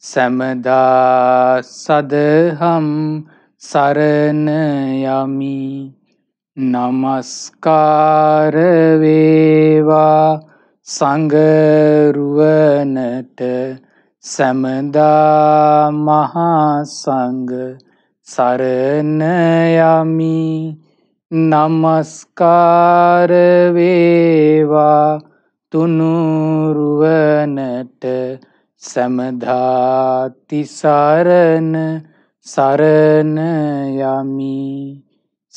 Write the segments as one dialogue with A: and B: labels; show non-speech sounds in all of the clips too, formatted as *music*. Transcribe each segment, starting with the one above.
A: සැමදා සදහම් සරණයමි නමස්කාරවේවා සඟරුවනට සැමදා මහාසංග සරණයමි නමස්කාරවේවා තුනුරුවනට සමධාති සරණ සරණ යමි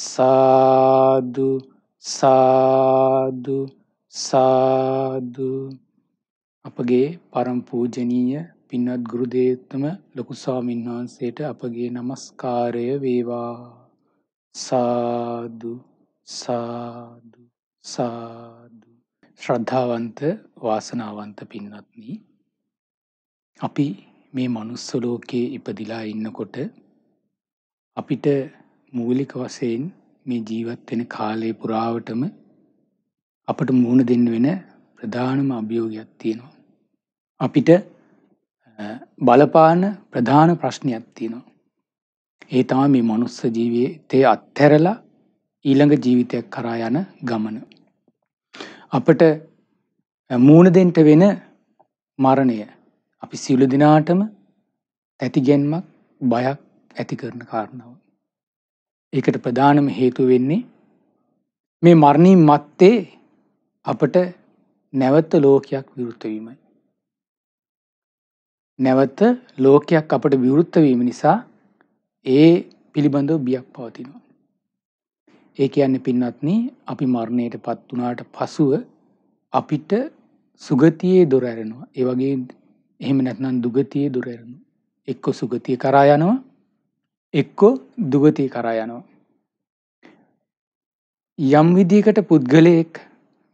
A: සාදු සාදු සාදු අපගේ පරම පූජනීය පින්වත් ගුරු දේවතුම ලොකු ස්වාමීන් වහන්සේට අපගේ নমස්කාරය වේවා සාදු සාදු සාදු ශ්‍රද්ධාවන්ත වාසනාවන්ත පින්වත්නි අපි මේ මනුස්ස ලෝකයේ ඉපදිලා ඉන්නකොට අපිට මූලික වශයෙන් මේ ජීවත් වෙන කාලය පුරාවටම අපට මුහුණ දෙන්න වෙන ප්‍රධානම අභියෝගයක් තියෙනවා. අපිට බලපාන ප්‍රධාන ප්‍රශ්නයක් තියෙනවා. ඒ තමා මේ මනුස්ස ජීවිතය අත්හැරලා ඊළඟ ජීවිතයක් කරා යන ගමන. අපට මූුණදෙන්ට වෙන මරණය අපි සියලු දිනාටම තැතිගැන්මක් බයක් ඇති කරන කාරණාව. ඒකට ප්‍රධානම හේතු වෙන්නේ මේ මරණින් මත්තේ අපට නැවත ලෝකයක් විවෘත වීමයි. නැවත ලෝකයක් අපට විවෘත වීම නිසා ඒ පිළිබඳව බියක් පවතිනවා. ඒ කියන්නේ පින්වත්නි අපි මරණයට පත් වුණාට පසුව අපිට සුගතියේ දොර ඇරෙනවා. ඒ වගේ එහෙම නැත්නම් දුගතියේ දුර යනවා. එක්ක සුගතිය කරා යනවා. එක්ක දුගතිය කරා යනවා. යම් විදිහකට පුද්ගලයෙක්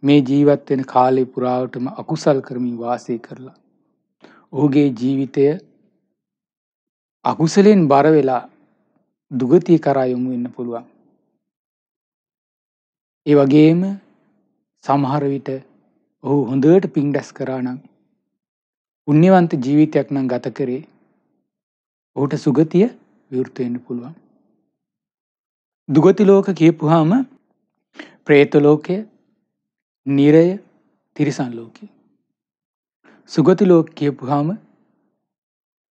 A: මේ ජීවත් වෙන කාලේ පුරාවටම අකුසල් කරමින් වාසය කරලා ඔහුගේ ජීවිතය අකුසලෙන් බර වෙලා දුගතිය කරා යොමු වෙන්න පුළුවන්. ඒ වගේම සමහර විට ඔහු හොඳට පින් දැස් කරා නම් පුණ්‍යවන්ත ජීවිතයක් නම් ගත කරේ ඔහුට සුගතිය විවෘත වෙන්න පුළුවන්. දුගති ලෝක කියපුවාම പ്രേත ලෝකය, නිරය, තිරිසන් ලෝකය. සුගති ලෝක කියපුවාම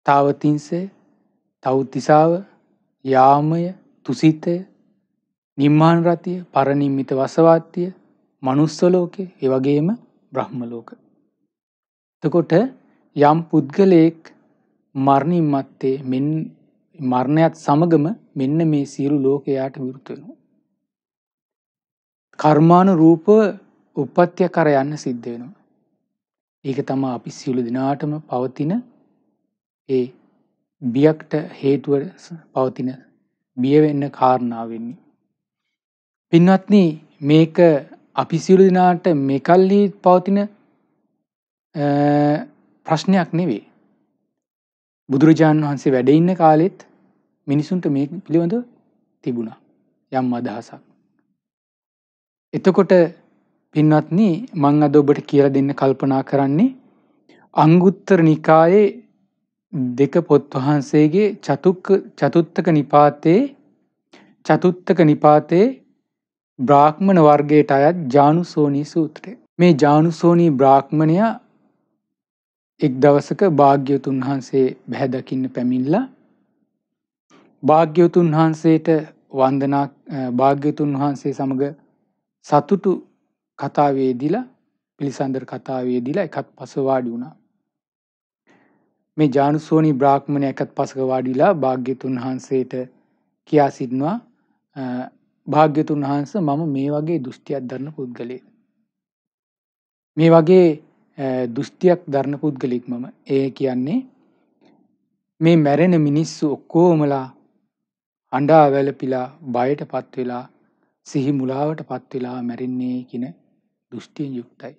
A: තාවතින්සේ, තවුතිසාව, යාමය, තුසිතය, නිම්මාන රතිය, පරනිම්මිත වසවාත්‍ය, මනුස්ස ලෝකේ, ඒ වගේම බ්‍රහ්ම ලෝක. එතකොට යම් පුද්ගලයෙක් මරණින් මත්තේ මෙන් මරණයත් සමගම මෙන්න මේ සියලු ලෝකයාට විරුද්ධ වෙනවා. කර්මාන රූප උපත්ය කර යන්න සිද්ධ වෙනවා. ඒක තමා අපි සියලු දිනාටම පවතින ඒ බියක්ට හේතුව පවතින බියවෙන්න කාරණාවෙන්නේ. පින්වත්න මේක අපි සියලු දිනාට මේකල්ලි පවතින ප්‍රශ්නයක් නෙවේ. බුදුරජාණන් වහන්සේ වැඩඉන්න කාලෙත් මිනිසුන්ට මේ පිළිබඳ තිබුණා යම් අදහසක්. එතකොට පින්වත්න මං අද ඔබට කියල දෙන්න කල්පනා කරන්නේ අංගුත්තර නිකායේ දෙක පොත් වහන්සේගේ චතුක් චතුත්තක නිපාතයේ චතුත්තක නිපාතයේ බ්‍රාහ්මණ වර්ගයට අයත් ජානුසෝනී සූත්‍රය. මේ ජානුසෝනී බ්‍රාහ්මණයා එක් දවසක භාග්‍යවතුන් වහන්සේ බැහැ දකින්න පැමිණිලා භාග්‍යවතුන් වහන්සේට වන්දනා භාග්‍යවතුන් වහන්සේ සමග සතුටු කතාවේදීලා පිළිසඳර කතාවේදීලා එකත් පස වාඩි වුණා. මේ ජානුසෝනි බ්‍රාහ්මණය එකත් පසක වාඩිලා භාග්‍යවතුන් වහන්සේට කියා සිටිනවා භාග්‍යතුන් වහන්ස මම මේ වගේ දෘෂ්ටියක් දරන පුද්ගලයෙක්. මේ වගේ දෘෂ්ටියක් දරන පුද්ගලෙක් මම. ඒ කියන්නේ මේ මැරෙන මිනිස්සු ඔක්කොමලා අඬා වැළපිලා බයටපත් වෙලා සිහි මුලාවටපත් වෙලා මැරෙන්නේ කියන දෘෂ්ටියෙන් යුක්තයි.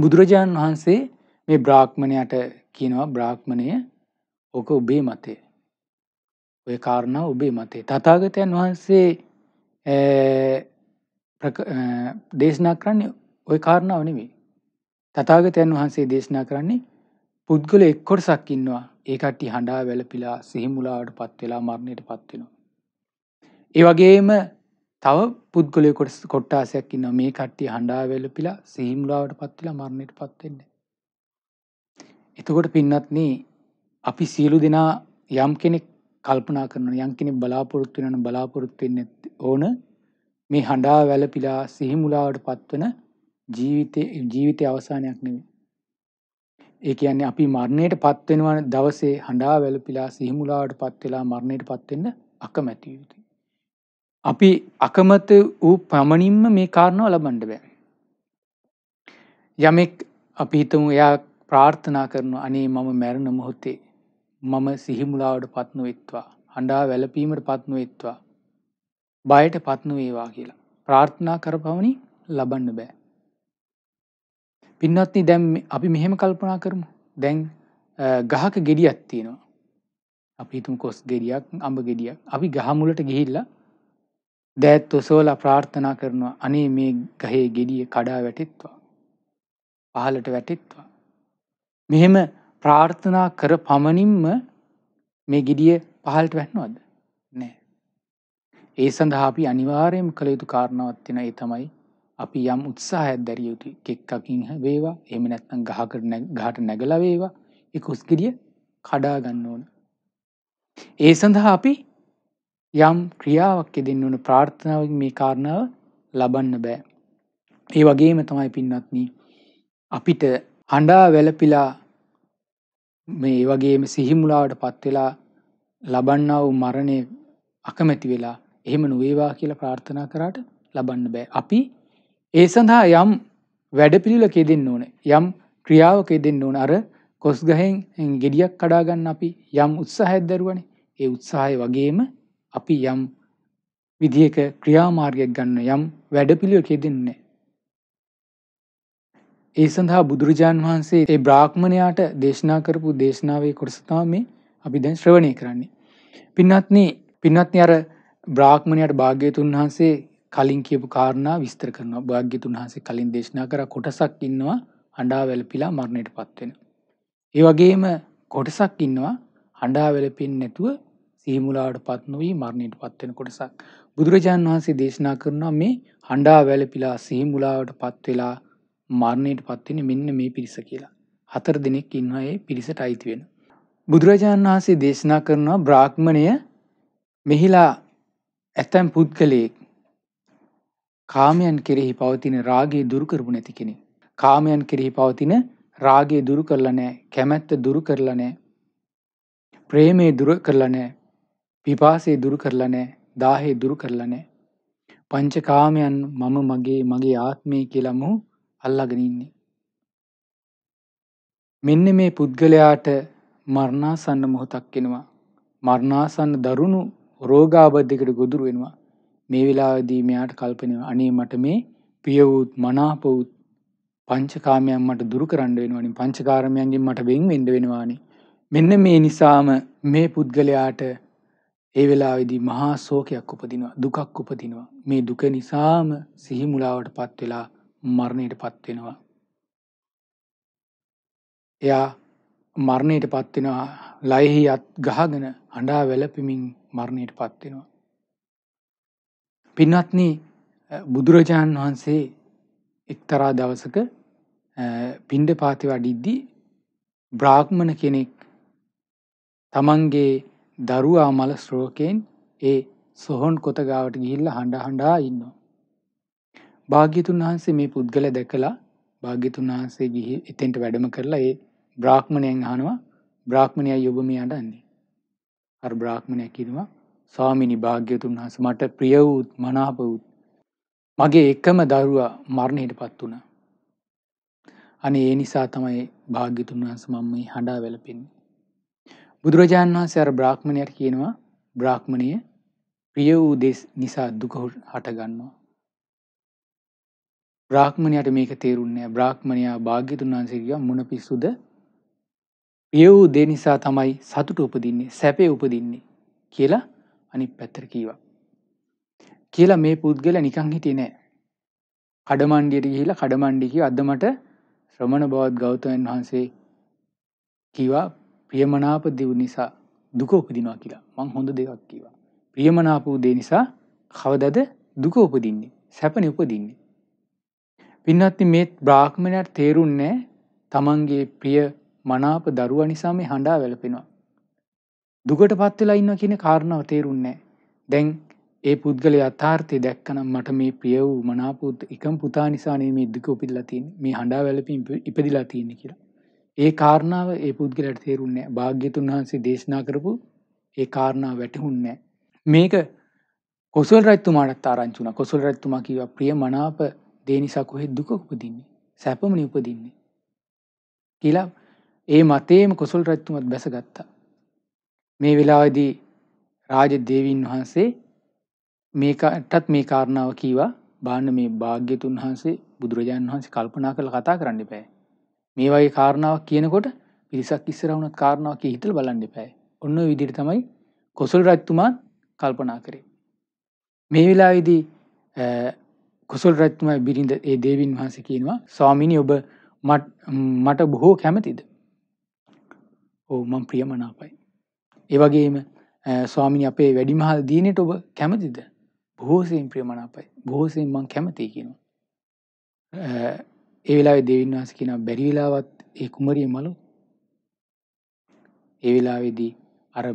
A: බුදුරජාණන් වහන්සේ මේ බ්‍රාහ්මණයට කියනවා බ්‍රාහ්මණය ඕක ඔබේ මතය. ඔය කාරණා ඔබේ මතේ. තථාගතයන් වහන්සේ දේශනා කරන්නේ ওই කාරණාව නෙවෙයි. තථාගතයන් වහන්සේ දේශනා කරන්නේ පුද්ගල එක් කොටසක් ඉන්නවා. ඒ කට්ටිය හඬා වැළපිලා සිහිමුලාවටපත් වෙලා මරණයටපත් වෙනවා. ඒ වගේම තව පුද්ගලයෙකු කොටස් කොට්ටාසයක් ඉන්නවා. මේ කට්ටිය හඬා වැළපිලා සිහිමුලාවටපත් වෙලා මරණයටපත් වෙන්නේ. එතකොට පින්වත්නි අපි සියලු දෙනා යම් කෙනෙක් කල්පනා කරනවා යම් කෙනෙක් බලාපොරොත්තු වෙනවා බලාපොරොත්තු වෙන්නේ ඕන මේ හඬා වැළපිලා සිහිමුලාවටපත් වෙන ජීවිතේ ජීවිතේ අවසානයක් නෙමෙයි. ඒ කියන්නේ අපි මරණයටපත් වෙනවා දවසේ හඬා වැළපිලා සිහිමුලාවටපත් වෙලා මරණයටපත් වෙන්න අකමැති යුතුයි. අපි අකමැති වූ පමණින්ම මේ කාරණාව ලබන්න බෑ. යමෙක් අපි හිතමු එයා ප්‍රාර්ථනා කරනවා අනේ මම මැරෙන මොහොතේ මම සිහිමුලාවටපත් නොවෙත්වා. හඬා වැළපීමටපත් නොවෙත්වා. බයට පත් නොවේවා කියලා. ප්‍රාර්ථනා කරපමණින් ලබන්න බෑ. පින්වත්නි දැම් අපි මෙහෙම කල්පනා කරමු. දැන් ගහක ගෙඩියත් තියෙනවා. අපි හිතුම් කොස් ගෙඩියක් අඹ ගෙඩියක් අපි ගහමුලට ගිහිල්ල දැත් ඔසෝල ප්‍රාර්ථනා කරනවා අනේ මේ ගහේ ගෙඩිය කඩා වැටිත්වා. පහලට වැටිත්වා. මෙහෙම ප්‍රාර්ථනා කර පමණින්ම මේ ගිඩිය පහල්ට වැටනවද නෑ. ඒ සඳහාපි අනිවාරයෙන් කළ යුතු කාරණාවත්තින ඒ තමයි අපි යම් උත්සාහයක් දැරිය යුතු කෙක්කකින් වේවා එහෙම නැත්නම් ගහකට ගහට නැගලා වේවා ඒ කුස්ගිරිය කඩා ගන්න ඕන. ඒ සඳහා අපි යම් ක්‍රියාවක් යෙදෙන්න ඕන ප්‍රාර්ථනාවෙන් මේ කාරණාව ලබන්න බෑ. ඒ වගේම තමයි පින්වත්නි අපිට හඬා වැළපිලා මේ වගේම සිහිමුලාවට පත් වෙලා ලබන්නා වූ මරණය අකමැති වෙලා එහෙම නොවේවා කියලා ප්‍රාර්ථනා කරාට ලබන්න බෑ. අපි ඒ සඳහා යම් වැඩපිළිවෙලක යෙදෙන්න ඕන යම් ක්‍රියාවක යෙදෙන්න ඕන අර කොස් ගහෙන් ගෙඩියක් කඩාගන්න අපි යම් උත්සාහයක් දරුවනේ ඒ උත්සාහය වගේම අපි යම් විදිහක ක්‍රියාමාර්ගයක් ගන්න යම් වැඩපිළිවෙලක යෙදෙන්නේ ඒ සඳහා බුදුරජාන් වහන්සේ ඒ බ්‍රාහ්මණයාට දේශනා කරපු දේශනාවේ කොටස තමයි මේ අපි දැන් ශ්‍රවණය කරන්නේ. පින්වත්නි පින්වත්නි අර බ්‍රාහ්මණයාට භාග්‍යතුන් වහන්සේ කලින් කියපු කාරණා විස්තර කරනවා භාග්‍යතුන් වහන්සේ කලින් දේශනා කර කොටසක් ඉන්නවා අඩා වැලපිලා මරණයට පත්වෙන. ඒ වගේම කොටසක් ඉන්නවා අඩා වැලපෙන් නැතුව සීමුලාට පත්නොවී මරණයට පත්වෙන කොටසක් බුදුරජාණන් වහන්සේ දේශනා කරනවා මේ හඬා වැලපිලා සීමුලාවට පත්වෙලා මරණයට පත්වෙන මෙන්න මේ පිරිස කියලා. හතර දෙනෙක් ඉන්නඒ පිරිසට අයිතිවෙන. බුදුරජාණන් වහන්සේ දේශනා කරනවා බ්‍රාහ්මණය මෙහිලා ඇතැම් පුද්ගලයෙක් කාමයන් කෙරෙහි පවතින රාගේ දුරු කරපු නැති කෙනෙක්. කාමයන් කෙරෙහි පවතින රාගේ දුරු කරලා නැහැ. කැමැත්ත දුරු කරලා නැහැ. ප්‍රේමේ දුරු කරලා නැහැ. පිපාසේ දුරු කරලා නැහැ. දාහේ දුරු කරලා නැහැ. පංචකාමයන් මම මගේ මගේ ආත්මය කියලාම අල්ලාගෙන ඉන්නේ. මෙන්න මේ පුද්ගලයාට මරණාසන්න මොහොතක් එනවා. මරණාසන්න දරුණු රෝගාබද්ධයකට ගොදුරු වෙනවා. මේ වෙලාවේදී මෙයාට කල්පනවා අනේ මට මේ ප්‍රිය වූත් මනාප වූත් පංචකාමයන් මට දුරු කරන්න වෙනවනේ පංචකාමයන්ගෙන් මට වෙන් වෙන්න වෙනවානේ මෙන්න මේ නිසාම මේ පුද්ගලයාට ඒ වෙලාවේදී මහා ශෝකයක් උපදිනවා දුකක් උපදිනවා මේ දුක නිසාම සිහි මුලාවටපත් වෙලා මරණයටපත් වෙනවා එයා මරණයටපත් වෙනවා ලයෙහි අත් ගහගෙන අඬා වැළපෙමින් මරණයටපත් වෙනවා පින්වත්නි බුදුරජාණන් වහන්සේ එක්තරා දවසක පිණ්ඩපාති වඩිද්දී බ්‍රාහ්මණ කෙනෙක් තමන්ගේ දරුවා මල ශ්‍රෝකයෙන් ඒ සොහොන් කොත ගාවට ගිහිල්ලා හඬ හඬා ඉන්නවා. භාග්‍යතුන් වහන්සේ මේ පුද්ගල දැකලා භාග්‍යතුන් වහන්සේ ගිහි එතෙන්ට වැඩම කරලා ඒ බ්‍රාහ්මණයෙන් අහනවා බ්‍රාහ්මණයයි ඔබ මේ අඬන්නේ. අර බ්‍රාහ්මණයා කියනවා ස්වාමිනි භාග්‍යතුන් වහන්ස මට ප්‍රිය වූත් මනාපවුත් මගේ එකම දරුවා මරණයටපත් වුණා. අනේ ඒ නිසා තමයි භාග්‍යතුන් වහන්ස මම මේ හඬා වැළපෙන්නේ. බුදුරජාණන් වහන්සේ අර බ්‍රාහ්මණයට කියනවා බ්‍රාහ්මණය ප්‍රිය වූ දෙස් නිසා දුක හටගන්නවා. බ්‍රාහ්මණයට මේක තේරුන්නේ බ්‍රාහ්මණයා භාග්‍යතුන් වහන්සේගේ මුණ පිස්සුද ප්‍රිය වූ දේ නිසා තමයි සතුට උපදින්නේ සැපේ උපදින්නේ කියලා අනිත් පැත්තට කීවා. කියලා මේ පුද්ගල නිකං හිටියේ නෑ. කඩමණ්ඩියට ගිහිලා කඩමණ්ඩි කිව්වා අද මට ශ්‍රමණ බවත් ගෞතමයන් වහන්සේ කිවා ප්‍රියමනාප දිව නිසා දුක උපදිනවා කියලා මං හොඳ දෙයක් කිවා. ප්‍රියමනාප උදේ නිසා කවදද දුක උපදින්නේ සැපන උපදින්නේ. පින්නත්ති මේත් බ්‍රාහ්මණයට තේරුන්නේ තමන්ගේ ප්‍රිය මනාප දරුවා නිසා මේ හඬා වැළපෙනවා. දුකට පත්වෙලා ඉන්න කියන කාරණාව තේරුන්නේ දැන් ඒ පුද්ගල යථාර්ථය දැක්කනම් මට මේ ප්‍රිය වූ මනාපූත් එකම් පුතා නිසානේ මේ දුක උපදිලා තියෙන්නේ මේ හඬා වැළපීම් ඉපදිලා තියෙන්නේ කියලා. ඒ කාරණාව ඒ පුද්ගලයාට තේරුන්නේ නැහැ. භාග්‍යතුන් වහන්සේ දේශනා කරපු ඒ කාරණාව වැටහුන්නේ නැහැ. මේක කොසල් රජතුමාටත් ආරංචි වුණා. කොසල් රජතුමා කිව්වා ප්‍රිය මනාප දේ නිසා කොහෙද දුක උපදින්නේ? සැපමනේ උපදින්නේ. කියලා ඒ මතේම කොසල් රජතුමාත් බැසගත්තා. මේ වෙලාවේදී රාජ දේවීන් වහන්සේ මේකටත් මේ කාරණාව කීවා බාන්න මේ භාග්‍යතුන් වහන්සේ බුදුරජාණන් වහන්සේ කල්පනා කරලා කතා කරන්න එපා. මේ වගේ කාරණාවක් කියනකොට පිරිසක් ඉස්සරහ වුණත් කාරණාවක් කියලා හිතලා බලන්න එපා. ඔන්න ඔය විදිහට තමයි කොසල් රජතුමා කල්පනා කරේ. මේ වෙලාවේදී කොසල් රජතුමා බිරිඳ ඒ දේවීන් වහන්සේ කියනවා ස්වාමීනි ඔබ මට බොහෝ කැමතිද? ඔව් මම ප්‍රියමනාපයි. ඒවගේම ස්වාමිනි අපේ වැඩිමහල් දීනයට ඔබ කැමතිද බොහෝසයෙන් ප්‍රියමණපයි බොහෝසයෙන් මං කැමති කියනවා ඒවෙලා දෙවින් වහස කියෙන බැරිවෙලාවත් ඒ කුමරිය මලු ඒවෙලාවේදී අර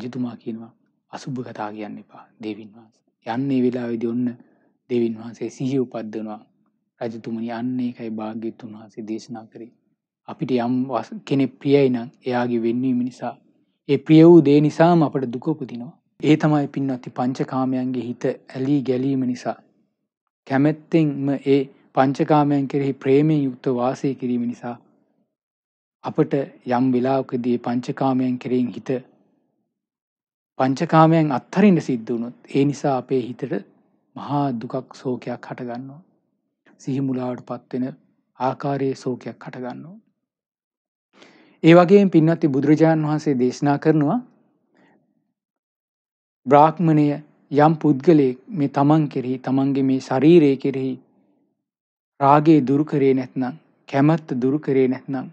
A: රජතුමා කියනවා අසුභ කතා කියන්න එපා දෙවින් වහන්ස යන්නේ වෙලාවෙදි ඔන්න දෙවින් වහන්සේ සිහි උපද්දනවා රජතුමනි අන්නේ එකයි භාග්‍යතුන් වහන්සේ දේශනා කරේ අපිට යම් කෙනෙ ප්‍රියයි නම් එයාගේ වෙන්නේ මිනිසා ඒ ප්‍රිය වූ දේ නිසාම අපට දුක උපදිනවා. ඒ තමයි පින්වත්නි පංචකාමයන්ගේ හිත ඇලී ගැලීම නිසා. කැමැත්තෙන්ම ඒ පංචකාමයන් කෙරෙහි ප්‍රේමයෙන් යුක්ත වාසය කිරීම නිසා අපට යම් වෙලාවකදී පංචකාමයන් කෙරෙහින් හිත පංචකාමයන් අත්හරින්න සිද්ධ වුණොත් ඒ නිසා අපේ හිතට මහා දුකක් ශෝකයක් හටගන්නවා. සිහිමුලාවට පත්වෙන ආකාරයේ ශෝකයක් හටගන්නවා. ඒ වගේ පින්වත්ති බුදුරජාණන් වහන්සේ දේශනා කරනවා බ්‍රාහ්මණය යම් පුද්ගලයෙක් මේ තමන් කෙරෙහි තමන්ගේ මේ ශරීරය කෙරෙහි රාගේ දුරු කරේ නැත්නම් කැමැත්ත දුරු කරේ නැත්නම්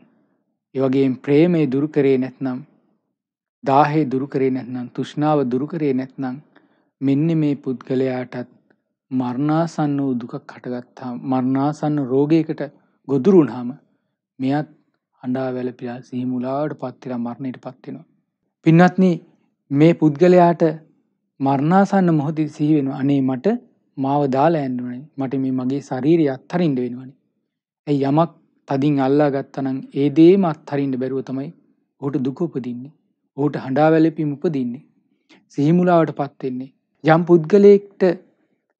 A: ඒ වගේම ප්‍රේමය දුරු කරේ නැත්නම් දාහේ දුරු කරේ නැත්නම් තෘෂ්ණාව දුරු කරේ නැත්නම් මෙන්න මේ පුද්ගලයාටත් මරණාසන්න වූ දුකක් හටගත්තා මරණාසන්න රෝගයකට ගොදුරු වුණාම මෙයත් අඬා වැළපිලා සිහිමුලාවට පත් වෙලා මරණයට පත් වෙනවා. පින්වත්නි මේ පුද්ගලයාට මරණාසන්න මොහොතේ සිහි වෙනවා අනේ මට මාව දාලා යන්න ඕනේ. මට මේ මගේ ශරීරය අත්හරින්න වෙනවනේ. ඒ යමක් තදින් අල්ලා ගත්තා නම් ඒ දේම අත්හරින්න බැරුව තමයි ඔහුට දුක උපදින්නේ. ඔහුට හඬා වැළපීම උපදින්නේ. සිහිමුලාවට පත් වෙන්නේ. යම් පුද්ගලයෙක්ට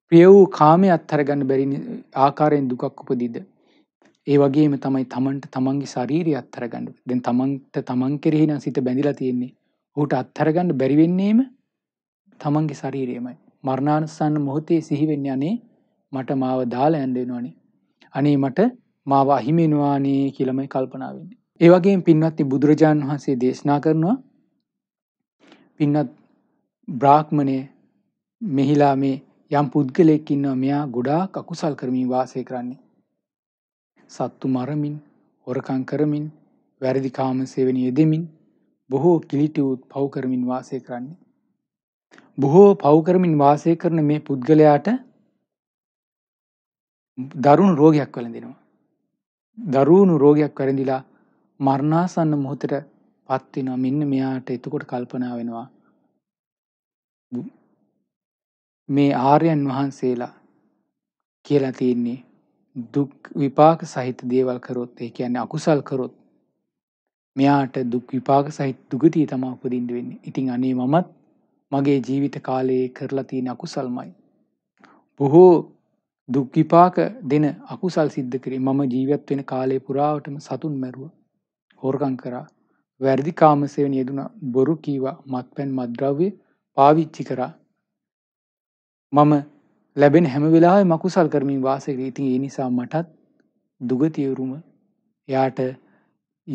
A: ප්‍රිය වූ කාමයේ අත්හර ගන්න බැරි ආකාරයෙන් දුකක් උපදින්නේ. ඒ වගේම තමයි තමන්ට තමන්ගේ ශරීරය අත්හරගන්න දැන් තමන්ට තමන් කෙරෙහි නම් සිත බැඳිලා තියෙන්නේ. ඔහුට අත්හරගන්න බැරි වෙන්නේම තමන්ගේ ශරීරයමයි. මරණාසන්න මොහොතේ සිහි වෙන්නේ අනේ මට මාව දාලා යන්න වෙනවනේ. අනේ මට මාව අහිමි වෙනවානේ කියලාමයි කල්පනා වෙන්නේ. ඒ වගේම පින්වත්නි බුදුරජාන් වහන්සේ දේශනා කරනවා පින්වත් බ්‍රාහ්මණය මෙහිලා මේ යම් පුද්ගලයෙක් ඉන්නවා මෙයා ගොඩාක් අකුසල් කරමින් වාසය කරන්නේ. සත්තු මරමින්, හොරකම් කරමින්, වැරදි කාම සේවනයේ යෙදෙමින් බොහෝ කිලිටි වූත් පව් කරමින් වාසය කරන්නේ. බොහෝ පව් කරමින් වාසය කරන මේ පුද්ගලයාට දරුණු රෝගයක් වැළඳෙනවා. දරුණු රෝගයක් වැළඳිලා මරණාසන්න මොහොතට පත් වෙනවා. මෙන්න මෙයාට එතකොට කල්පනා වෙනවා මේ ආර්යයන් වහන්සේලා කියලා තියෙන්නේ දුක් විපාක සහිත දේවල් කරොත් ඒ කියන්නේ අකුසල් කරොත් මෙයාට දුක් විපාක සහිත දුගතිය තමයි උපදින්න වෙන්නේ. ඉතින් අනේ මමත් මගේ ජීවිත කාලයේ කරලා තියෙන අකුසල්මයි. බොහෝ දුක් විපාක දෙන අකුසල් සිද්ධ කරේ මම ජීවත් වෙන කාලය පුරාවටම සතුන් මැරුවා. හොරකම් කරා. වැරදි කාම සේවනයේ යෙදුණා. බොරු කීවා, මත්පැන් මත්ද්‍රව්‍ය පාවිච්චි කරා. මම ලැබෙන හැම වෙලාවෙම මකුසල් කරමින් වාසය කරී. ඉතින් ඒ නිසා මටත් දුගති උරුම එයාට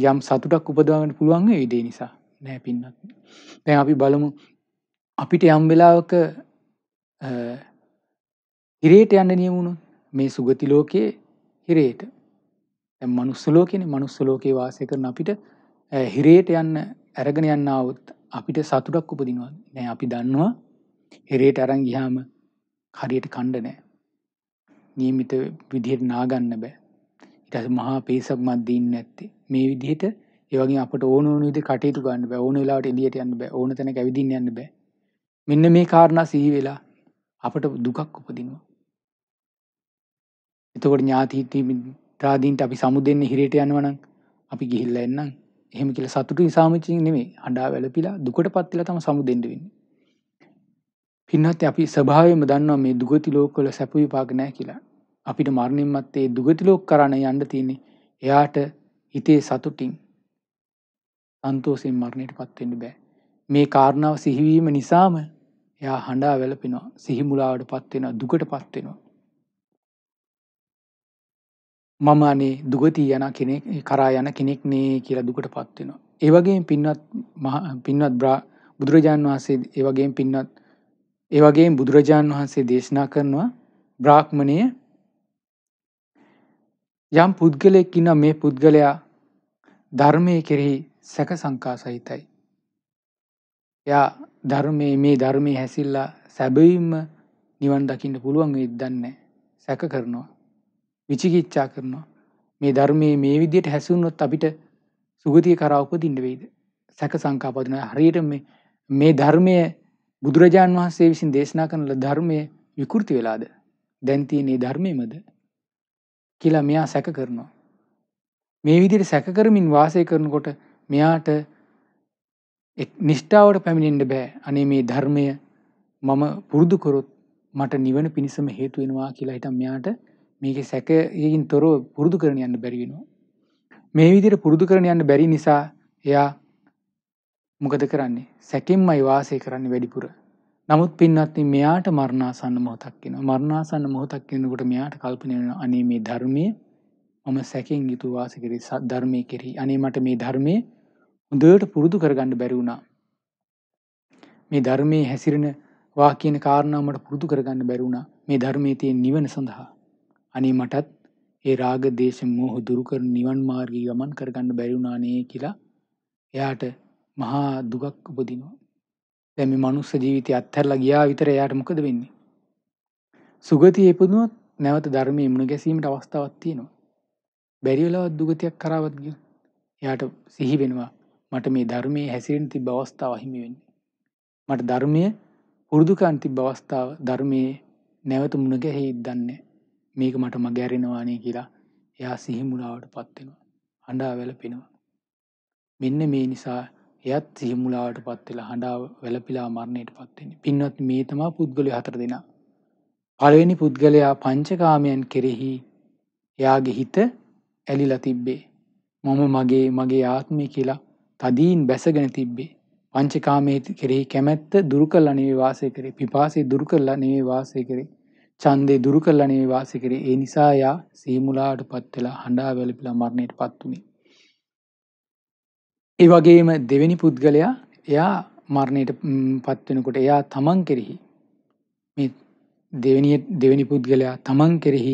A: යම් සතුටක් උපදවා ගන්න පුළුවන් ඒ දේ නිසා. නෑ පින්නත්. දැන් අපි බලමු අපිට යම් වෙලාවක හිරේට යන්න නියම වුණොත් මේ සුගති ලෝකයේ හිරේට දැන් මනුස්ස ලෝකෙනේ මනුස්ස ලෝකේ වාසය කරන අපිට හිරේට යන්න අරගෙන යන්න આવොත් අපිට සතුටක් උපදිනවා. නෑ අපි දන්නවා හිරේට අරන් ගියාම හරියට කණ්ඩ නෑ. නියමිත විදිහයට නාගන්න බෑ. ඉටස මහා පේසක් මත්දීන්න ඇත්තේ මේ විදිහට ඒවගේ අපට ඕන නිද කටයුතු ගන්න බෑ ඕන වෙලාට එලියට යන්න බෑ ඕන තැන ඇවිදින්න යන්න බෑ මෙන්න මේ කාරණා සිහි වෙලා අපට දුකක් උපදිනවා. එතකොට ඥාතීතී මිත්‍රාදීන්ට අපි සමුදෙන්න හිරට යනවනම් අපි ගිහිල්ල එන්නම් එහෙම කියල සතුට සාමචින් නෙමේ අඩා වැලපිලා දුකට පත්තිල තම සමුදෙන්ඩ වෙන්නේ පින්නත් අපි ස්වභාවයෙන්ම දන්නවා මේ දුගති ලෝකවල සැප විපාක නැහැ කියලා. අපිට මරණින් මත්තේ දුගති ලෝක කරණ යන්න තියෙන්නේ. එයාට හිතේ සතුටින් සන්තෝෂයෙන් මරණයටපත් වෙන්න බෑ. මේ කාරණාව සිහිවීම නිසාම එයා හඬා වැළපෙනවා. සිහිමුලාවටපත් වෙනවා, දුකටපත් වෙනවා. මම අනේ දුගති යන කෙනෙක් කරා යන කෙනෙක් නේ කියලා දුකටපත් වෙනවා. ඒ වගේම පින්වත් පින්වත් බුදුරජාන් වහන්සේ ඒ වගේම පින්වත් ඒ වගේම බුදුරජාණන් වහන්සේ දේශනා කරනවා බ්‍රාහ්මණය යම් පුද්ගලයෙක් ඉන්න මේ පුද්ගලයා ධර්මය කෙරෙහි සැක සංකා සහිතයි. එයා ධර්මයේ මේ ධර්මය හැසිල්ලා සැබවින්ම නිවන් දකින්න පුළුවන් වෙයිද දන්නේ සැක කරනවා. විචිකිච්ඡා කරනවා. මේ ධර්මයේ මේ විදිහට හැසිරුණොත් අපිට සුගතිය කරා උපදින්න වෙයිද? සැක සංකා පදිනවා. හරියට මේ මේ ධර්මයේ බුදුරජාන් වහන්සේ විසින් දේශනා කරන ධර්මය විකෘති වෙලාද දැන් තියෙන මේ ධර්මයමද කියලා මෙයා සැක කරනවා. මේ විදිහට සැක කරමින් වාසය කරනකොට මෙයාට නිෂ්ඨාවට පැමිණෙන්න බෑ. අනේ මේ ධර්මය මම පුරුදු කරොත් මට නිවන පිණිසම හේතු වෙනවා කියලා හිතන් මෙයාට මේකේ සැකයෙන් තොරව පුරුදු කරගෙන යන්න බැරි වෙනවා. මේ විදිහට පුරුදු කරගෙන යන්න බැරි නිසා එයා මොකද කරන්නේ සැකෙන්මයි වාසය කරන්න වැඩිපුර. නමුත් පින්වත්ති මෙයාට මරණාසන්න මොහොතක් වෙන මරණාසන්න මොහොතක් වෙනකොට මෙයාට කල්පනය වෙනවා අනේ මේ ධර්මය මම සැකෙන් යුතු වාසය කරේ ධර්මයේ කෙරෙහි අනේ මට මේ ධර්මයේ හොඳට පුරුදු කරගන්න බැරි වුණා. මේ ධර්මයේ හැසිරෙන වා කියන කාරණාව මට පුරුදු කරගන්න බැරි වුණා. මේ ධර්මයේ තියෙන නිවන සඳහා අනේ මටත් ඒ රාග දේශ මෝහ දුරු කර නිවන් මාර්ගී ගමන් කරගන්න බැරි වුණානේ කියලා එයාට මහා දුකක් උපදිනවා. දැන් මේ මනුස්ස ජීවිතය අත්හැරලා ගියා විතර එයාට මොකද වෙන්නේ? සුගතිය ඉපදුනොත් නැවත ධර්මයේ මුණ ගැසීමට අවස්ථාවක් තියෙනවා. බැරි වෙලාවත් දුගතියක් කරාවත් ගියොත් එයාට සිහි වෙනවා මට මේ ධර්මයේ හැසිරෙන්න තිබ්බ අවස්ථාව අහිමි වෙන්නේ. මට ධර්මය පුරුදුකම් තිබ්බ අවස්ථාව ධර්මයේ නැවත මුණ ගැහෙයි දන්නේ. මේක මට මගහැරෙනවා නේ කියලා එයා සිහි මුලාවටපත් වෙනවා. අඬා වැළපෙනවා. මෙන්න මේ නිසා එයත් සිහිමුලාවට පත්වෙලා හඬා වැලපිලා මරණයට පත්වෙන්නේ. පින්වත් මේ තමා පුද්ගලය හතර දෙනා. පළවෙනි පුද්ගලයා පංචකාමයන් කෙරෙහි එයාගේ හිත ඇලිලා තිබ්බේ. මම මගේ මගේ ආත්මය කියලා තදීන් බැසගෙන තිබ්බේ. පංචකාමයේ කෙරෙහි කැමැත්ත දුරු කළා නෙවෙයි වාසය කරේ. පිපාසය දුරු කළා නෙවෙයි වාසය කරේ. ඡන්දේ දුරු කළා නෙවෙයි වාසය කරේ. ඒ නිසා එයා සිහිමුලාවටපත් වෙලා හඬා වැළපිලා මරණයටපත් උනේ. ඒ වගේම දෙවෙනි පුද්ගලයා එයා මරණයට පත්වෙනකොට එයා තමන් කෙරෙහි මේ දෙවැනි දෙවැනි පුද්ගලයා තමන් කෙරෙහි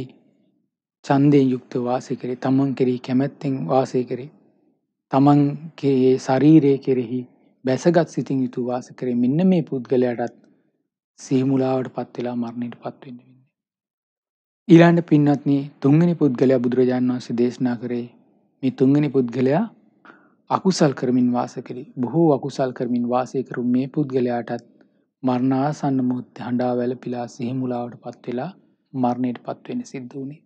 A: චන්දයෙන් යුක්ත වාසය කරේ තමන් කෙරෙහි කැමැත්තෙන් වාසය කරේ තමන්ගේ ශරීරය කෙරෙහි බැසගත් සිතින් යුතු වාස කරේ මෙන්න මේ පුද්ගලයාටත් සිහිමුලාවට පත්වෙලා මරණයට පත්වෙන්න වෙන්නේ. ඊළඟ පින්වත්නි තුන්වෙනි පුද්ගලයා බුදුරජාණන් වහන්සේ දේශනා කරේ මේ තුන්වෙනි පුද්ගලයා අකුසල් කරමින් වාස කළේ බොහෝ අකුසල් කරමින් වාසය කරු මේ පුද්ගලයාටත් මරණාසන්න මුොත් හඬා වැල පිලා සිහිමුලාවට පත්වෙලා මරණයට පත්වෙන සිද්ධ වුණේ.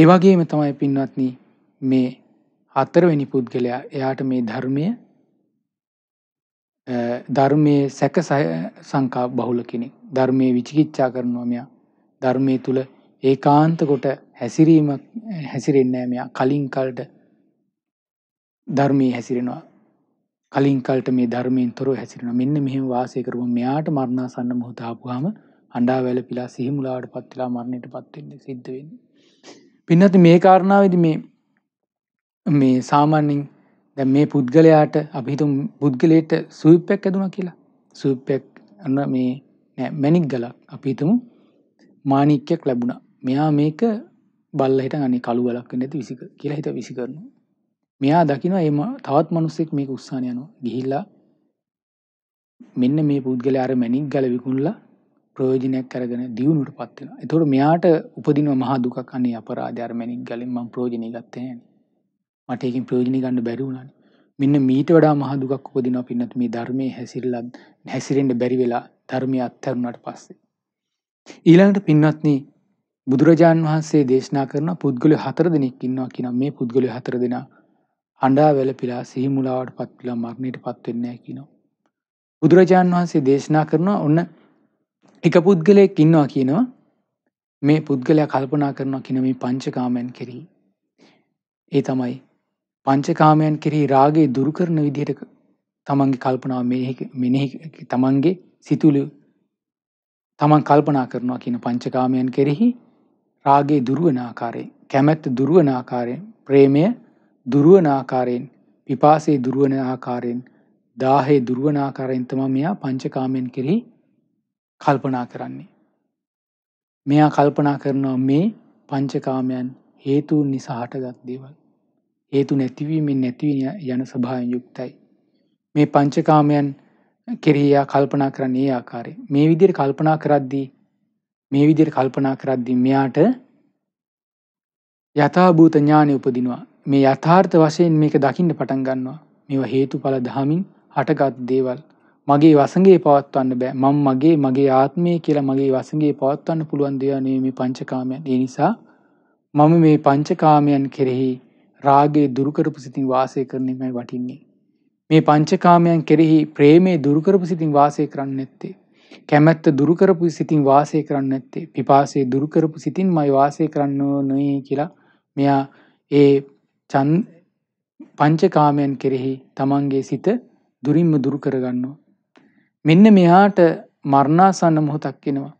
A: ඒවගේම තමයි පින්වත්න මේ හතරවෙනි පුද්ගලයා එයාට මේ ධර්මය ධර්මය සැක සංකා බහුල කෙනෙක් ධර්මය විචිකිච්ඡා කරනවාමයා ධර්මය තුළ ඒකාන්ත කොට හැසිරීම හැසිරෙන්නෑමයා කලින්කල්ට ධර්මයේ හැසිරෙනවා. කලින් කලට මේ ධර්මයෙන් තොරව හැසිරෙනවා. මෙන්න මෙහෙම වාසය කරපු මෙයාට මරණාසන්න මොහොත ආපුවාම අඬා වැළපිලා සිහිමුලාවට පත් වෙලා මරණයටපත් වෙන්න සිද්ධ වෙන්නේ. පින්නත් මේ කාරණාවේදී මේ මේ සාමාන්‍යයෙන් දැන් මේ පුද්ගලයාට අපි හිතමු පුද්ගලයට සුවිප්පයක් ඇදුණා කියලා. සුවිප්පයක් අන්න මේ නෑ මැණික් ගලක් අපි හිතමු මාණික්යක් ලැබුණා. මෙයා මේක බල්ලා හිටන් අනේ කළු ගලක් වෙන්නේ නැති විසික කියලා හිත විසි කරනවා. මෙයා දකිනවා එම තවත් මනුස්සෙක් මේක උස්සාන යනවා ගිහිල්ලා මෙන්න මේ පුද්ගලයා අර මැණික් ගල විකුණලා ප්‍රයෝජනයක් අරගෙන දියුණුවට පත් වෙනවා. එතකොට මෙයාට උපදිනවා මහා දුකක් අනේ අපරාධය අර මැණික් ගලෙන් මම ප්‍රයෝජනෙ ගත්තේ නෑනේ. මට ඒකෙන් ප්‍රයෝජනෙ ගන්න බැරි වුණානේ. මෙන්න මීට වඩා මහා දුකක් උපදිනවා පින්නත් මේ ධර්මයේ හැසිරලා හැසිරෙන්න බැරි වෙලා ධර්මයේ අත්හැරුණාට පස්සේ. ඊළඟට පින්වත්නි බුදුරජාන් වහන්සේ දේශනා කරන පුද්ගලයෝ හතර දෙනෙක් ඉන්නවා කියන මේ පුද්ගලයෝ හතර දෙනා හඬා වැළපිලා සිහි මුලාවට පත්විලා මරණයට පත් වෙන්නේ නැහැ කියනවා. බුදුරජාන් වහන්සේ දේශනා කරනවා ඔන්න එක පුද්ගලයෙක් ඉන්නවා කියනවා මේ පුද්ගලයා කල්පනා කරනවා කියන මේ පංචකාමයන් කෙරෙහි ඒ තමයි පංචකාමයන් කෙරෙහි රාගේ දුරු කරන විදිහට තමන්ගේ කල්පනාව මෙනෙහි මෙනෙහි තමන්ගේ සිතුළු තමන් කල්පනා කරනවා කියන පංචකාමයන් කෙරෙහි රාගේ දුරවන ආකාරයෙන් කැමැත්ත දුරවන ආකාරයෙන් ප්‍රේමය දුරවන ආකාරයෙන් පිපාසයේ දුරවන ආකාරයෙන් දාහේ දුරවන ආකාරයෙන් තමයි මෙයා පංචකාමයන් කෙරෙහි කල්පනා කරන්නේ. මෙයා කල්පනා කරනවා මේ පංචකාමයන් හේතුන් නිසා හටගත් දේවල්. හේතු නැතිවීමෙන් නැතිවීම යන ස්වභාවයෙන් යුක්තයි. මේ පංචකාමයන් කෙරෙහි යා කල්පනා කරන්නේ ඒ ආකාරයෙන්. මේ විදිහට කල්පනා කරද්දී මේ විදිහට කල්පනා කරද්දී මෙයාට යථාභූත ඥානය උපදිනවා. මේ යථාර්ථ වශයෙන් මේක දකින්න පටන් ගන්නවා මෙවා හේතු පල දහමින් හටගත් දේවල් මගේ වසගේ පවත්වන්න බෑ මං මගේ මගේ ආත්මය කියලා මගේ වසගේ පවත්වන්න පුළුවන් දෙයනේ මේ පංචකාමයන් ඒ නිසා මම මේ පංචකාමයන් කෙරෙහි රාගේ දුරුකරපු සිතින් වාසය කරනීමයි වටින්නේ. මේ පංචකාමයන් කෙරෙහි ප්‍රේමේ දුරුකරපු සිතින් වාසය කරන්න ඇත්තේ. කැමැත්ත දුරුකරපු සිතින් වාසය කරන්න ඇත්තේ පිපාසේ දුරුකරපු සිතින් මයි වාසය කරන්න නොයේ කියලා මෙයා ඒ චන් පංචකාමයන් කෙරෙහි තමන්ගේ සිත දුරින්ම දුරු කරගන්නවා. මෙන්න මෙහාට මරණාසන්න මොහොතක් එෙනවා.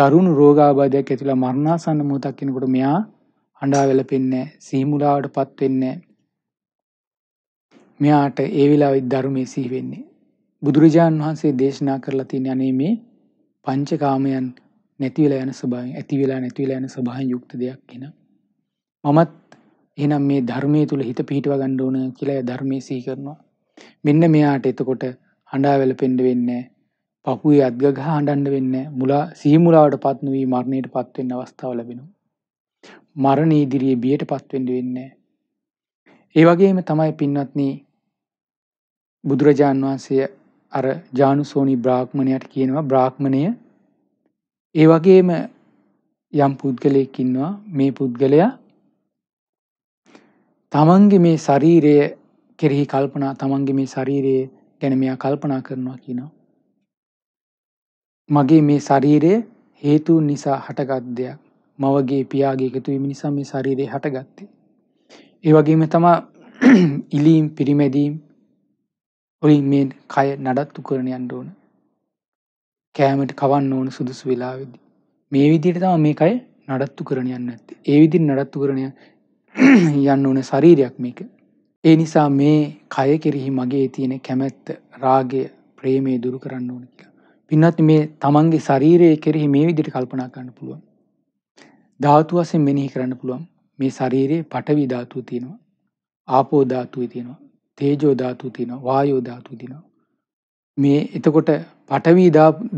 A: දරුණු රෝගාබාධයක් ඇතුළ මරණාසන්න මොහොතක් කෙනකොට මෙයා හඬා වෙලපෙන්නේ සීමුලාවට පත්වෙන්නේ. මෙයාට ඒ වෙලාවෙත් ධර්මයේ සිහි වෙන්නේ. බුදුරජාණන් වහන්සේ දේශනා කරලා තියෙන අනේ මේ පංචකාමයන් නැතිවෙලා යන ස්වභාවයෙන් ඇතිවෙලා නැතිවෙලා යන ස්වභාවයෙන් යුක්ත දෙයක් කියන. මමත් එහෙනම් මේ ධර්මයේ තුල හිත පිහිටව ගන්න ඕන කියලා ධර්මයේ සිහි කරනවා. මෙන්න මෙයාට එතකොට හඬා වැළපෙන්න වෙන්නේ පපුවේ අද්ග ගහ හඬන්න වෙන්නේ මුලා සිහි මුලාවටපත් නොවි මරණයටපත් වෙන්න අවස්ථාව ලැබෙනවා. මරණ ඉදිරියේ බියටපත් වෙන්න වෙන්නේ ඒ වගේම තමයි පින්වත්නි බුදුරජාන් වහන්සේ අර ජානුසෝනි බ්‍රාහ්මණයට කියනවා බ්‍රාහ්මණය ඒ වගේම යම් පුද්ගලයෙක් ඉන්නවා මේ පුද්ගලයා තමන්ගේ මේ ශරීරය කෙරෙහි කල්පනා තමන්ගේ මේ ශරීරයේ ගැන මෙයා කල්පනා කරනවා කියනවා. මගේ මේ ශරීරය හේතුන් නිසා හටගත් දෙයක්. මවගේ පියාගේ එකතු වීම නිසා මේ ශරීරය හටගත්තේ. ඒ වගේම තමා *clears throat* ඉලීම් පිරිමැදීම් වලින් මේ කය නඩත්තු කරන යන්න ඕන. කෑමට කවන්න ඕන සුදුසු වෙලාවේදී. මේ විදිහට තමයි මේ කය නඩත්තු කරන යන්න ඇත්තේ. ඒ විදිහට නඩත්තු කරන *clears throat* යන්න ඕන ශරීරයක් මේක. ඒ නිසා මේ කය කෙරෙහි මගේ තියෙන කැමැත්ත, රාගය, ප්‍රේමය දුරු කරන්න ඕන කියලා. පින්නත් මේ තමන්ගේ ශරීරය කෙරෙහි මේ විදිහට කල්පනා කරන්න පුළුවන්. ධාතු වශයෙන් මෙනෙහි කරන්න පුළුවන්. මේ ශරීරයේ පඨවි ධාතුව තියෙනවා. ආපෝ ධාතුව තියෙනවා. තේජෝ ධාතුව තියෙනවා. වායෝ ධාතුව තියෙනවා. මේ එතකොට පඨවි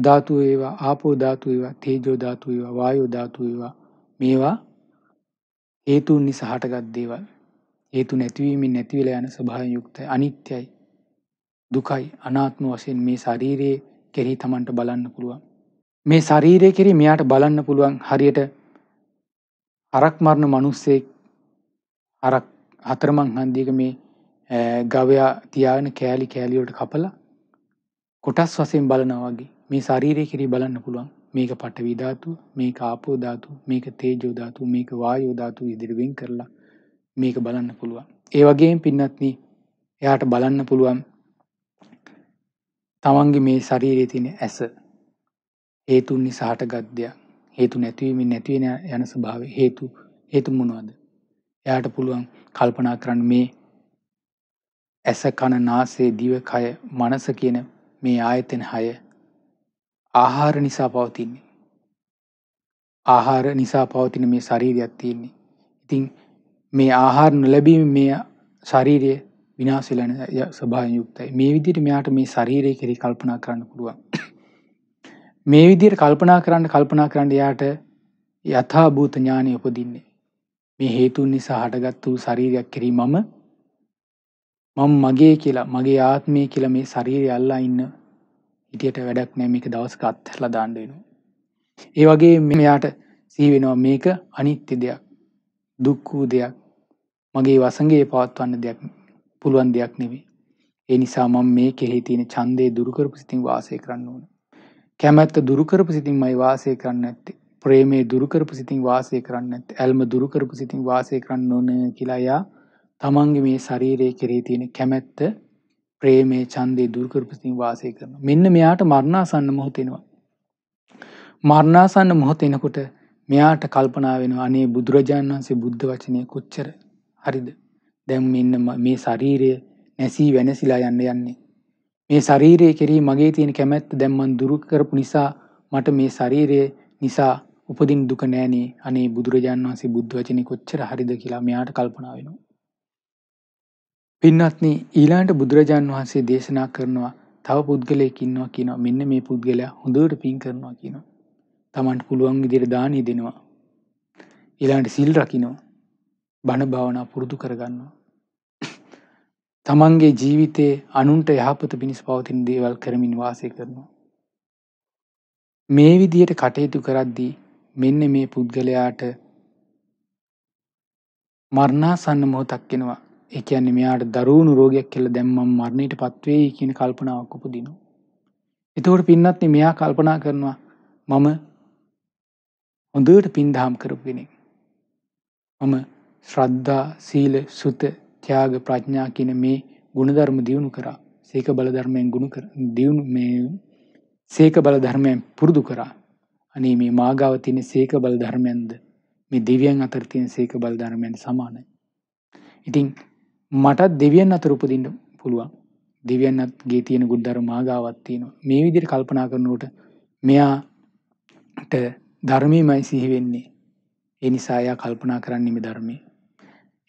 A: ධාතු ඒවා, ආපෝ ධාතු ඒවා, තේජෝ ධාතු ඒවා, වායෝ ධාතු ඒවා මේවා හේතුන් නිසා හටගත් දේවල් හේතු නැතිවීමෙන් නැති වෙලා යන ස්වභාවයෙන් යුක්තයි අනිත්‍යයි දුකයි අනාත්ම වශයෙන් මේ ශරීරයේ කෙරෙහි Tamanට බලන්න පුළුවන් මේ ශරීරය කෙරෙහි මෙයාට බලන්න පුළුවන් හරියට අරක් මරණ මිනිස්සෙක් අරක් හතරමං හන්දියක මේ ගවයා තියාගෙන කෑලි කෑලි වලට කපලා කොටස් වශයෙන් බලනවා වගේ මේ ශරීරය කෙරෙහි බලන්න පුළුවන් මේක පඨවි ධාතුව, මේක ආපෝ ධාතුව, මේක තේජෝ ධාතුව, මේක වායෝ ධාතුව ඉදිරිය වෙන් කරලා මේක බලන්න පුළුවන්. ඒ වගේම පින්වත්නි එයාට බලන්න පුළුවන් තමන්ගේ මේ ශරීරයේ තියෙන ඇස හේතුන් නිසා හටගත් දෙයක්. හේතු නැතිවීමෙන් නැති වෙන යන ස්වභාවය හේතු හේතු මොනවද? එයාට පුළුවන් කල්පනා කරන්න මේ ඇස කන නාසය දිව කය මනස කියන මේ ආයතන හය ආහාර නිසා පවතින්නේ. ආහාර නිසා පවතින මේ ශරීරයක් තියෙන්නේ. ඉතින් මේ ආහාර නොලැබීම මේ ශරීරය විනාශ වෙලා ස්වභාවයෙන් යුක්තයි. මේ විදිහට මෙයාට මේ ශරීරය කෙරෙහි කල්පනා කරන්න පුළුවන්. *coughs* මේ විදිහට කල්පනා කරන්න කල්පනා කරන්න එයාට යථා භූත ඥානය උපදින්නේ. මේ හේතුන් නිසා හටගත් වූ ශරීරයක් කෙරෙහි මම මම මගේ කියලා මගේ ආත්මය කියලා මේ ශරීරය අල්ලා ඉන්න ඉතියට වැඩක් නෑ මේක දවසක අත්හැරලා දාන්න වෙනවා. ඒ වගේ මෙයාට සිහි වෙනවා මේක අනිත්‍ය දෙයක්. දුක් වූ දෙයක්. මගේ වසඟේ පවත්වන්න දෙයක් පුළුවන් දෙයක් නෙවෙයි. ඒ නිසා මම මේ කෙහි තියෙන ඡන්දේ දුරු කරපු සිතින් වාසය කරන්න ඕන. කැමැත්ත දුරු කරපු සිතින්මයි වාසය කරන්න නැත්තේ. ප්‍රේමේ දුරු කරපු සිතින් වාසය කරන්න නැත්තේ. ඇල්ම දුරු කරපු සිතින් වාසය කරන්න ඕන කියලා යා තමන්ගේ මේ ශරීරයේ කෙරේ තියෙන කැමැත්ත ප්‍රේමේ ඡන්දේ දුරු කරපසින් වාසය කරනවා. මෙන්න මෙයාට මරණාසන්න මොහොත එනවා. මරණාසන්න මොහොත එනකොට මෙයාට කල්පනා වෙනවා අනේ බුදුරජාණන් වහන්සේ බුද්ධ වචනය කොච්චර හරිද? දැන් මෙන්න මේ ශරීරය නැසී වෙනසිලා යන්න යන්නේ. මේ ශරීරය කෙරෙහි මගේ තියෙන කැමැත්ත දැන් මන් දුරු කරපු නිසා මට මේ ශරීරය නිසා උපදින් දුක නෑනේ අනේ බුදුරජාණන් වහන්සේ බුද්ධ වචනේ කොච්චර හරිද කියලා මෙයාට කල්පනා වෙනවා. පින්වත්නි ඊළාට බුදුරජාන් වහන්සේ දේශනා කරනවා තව පුද්ගලයෙක් ඉන්නවා කියනවා මෙන්න මේ පුද්ගලයා හොඳට පින් කරනවා කියනවා. තමන්ට පුළුවන් විදිහට දානි දෙනවා. ඊළඟට සිල් රකින්නවා. බණ භාවනා පුරුදු කරගන්නවා. තමන්ගේ ජීවිතයේ අනුන්ට යහපත පිණිස පවතින දේවල් කරමින් වාසය කරනවා. මේ විදියට කටයුතු කරද්දී මෙන්න මේ පුද්ගලයාට මරණාසන්න මොහොතක් එනවා. ඒ කියන්නේ මෙයාට දරුණු රෝගයක් කියලා දැන් මම මරණයටපත් වෙයි කියන කල්පනාවක් උපදිනවා. එතකොට පින්වත්නි මෙයා කල්පනා කරනවා මම හොඳට පින්දහම් කරපු කෙනෙක්. මම ශ්‍රද්ධා, සීල, සුත, ත්‍යාග, ප්‍රඥා කියන මේ ගුණධර්ම දියුණු කරා. සීක බල ධර්මයෙන් ගුණ කර දියුණු මේ සීක බල ධර්මයෙන් පුරුදු කරා. අනේ මේ මාගාව තියෙන සීක බල ධර්මයන්ද මේ දෙවියන් අතර තියෙන සීක බල ධර්මයන් සමානයි. ඉතින් මටත් දෙවියන් අතර උපදින්න පුළුවන් දෙවියන්නත් ගේ තියෙන ගුද්දර මාගාවත් තියෙනවා මේ විදිර කල්පනා කරනුවට මෙයාට ධර්මීමයි සිහිවෙන්නේ එනිසායා කල්පනා කරන්නේම ධර්මය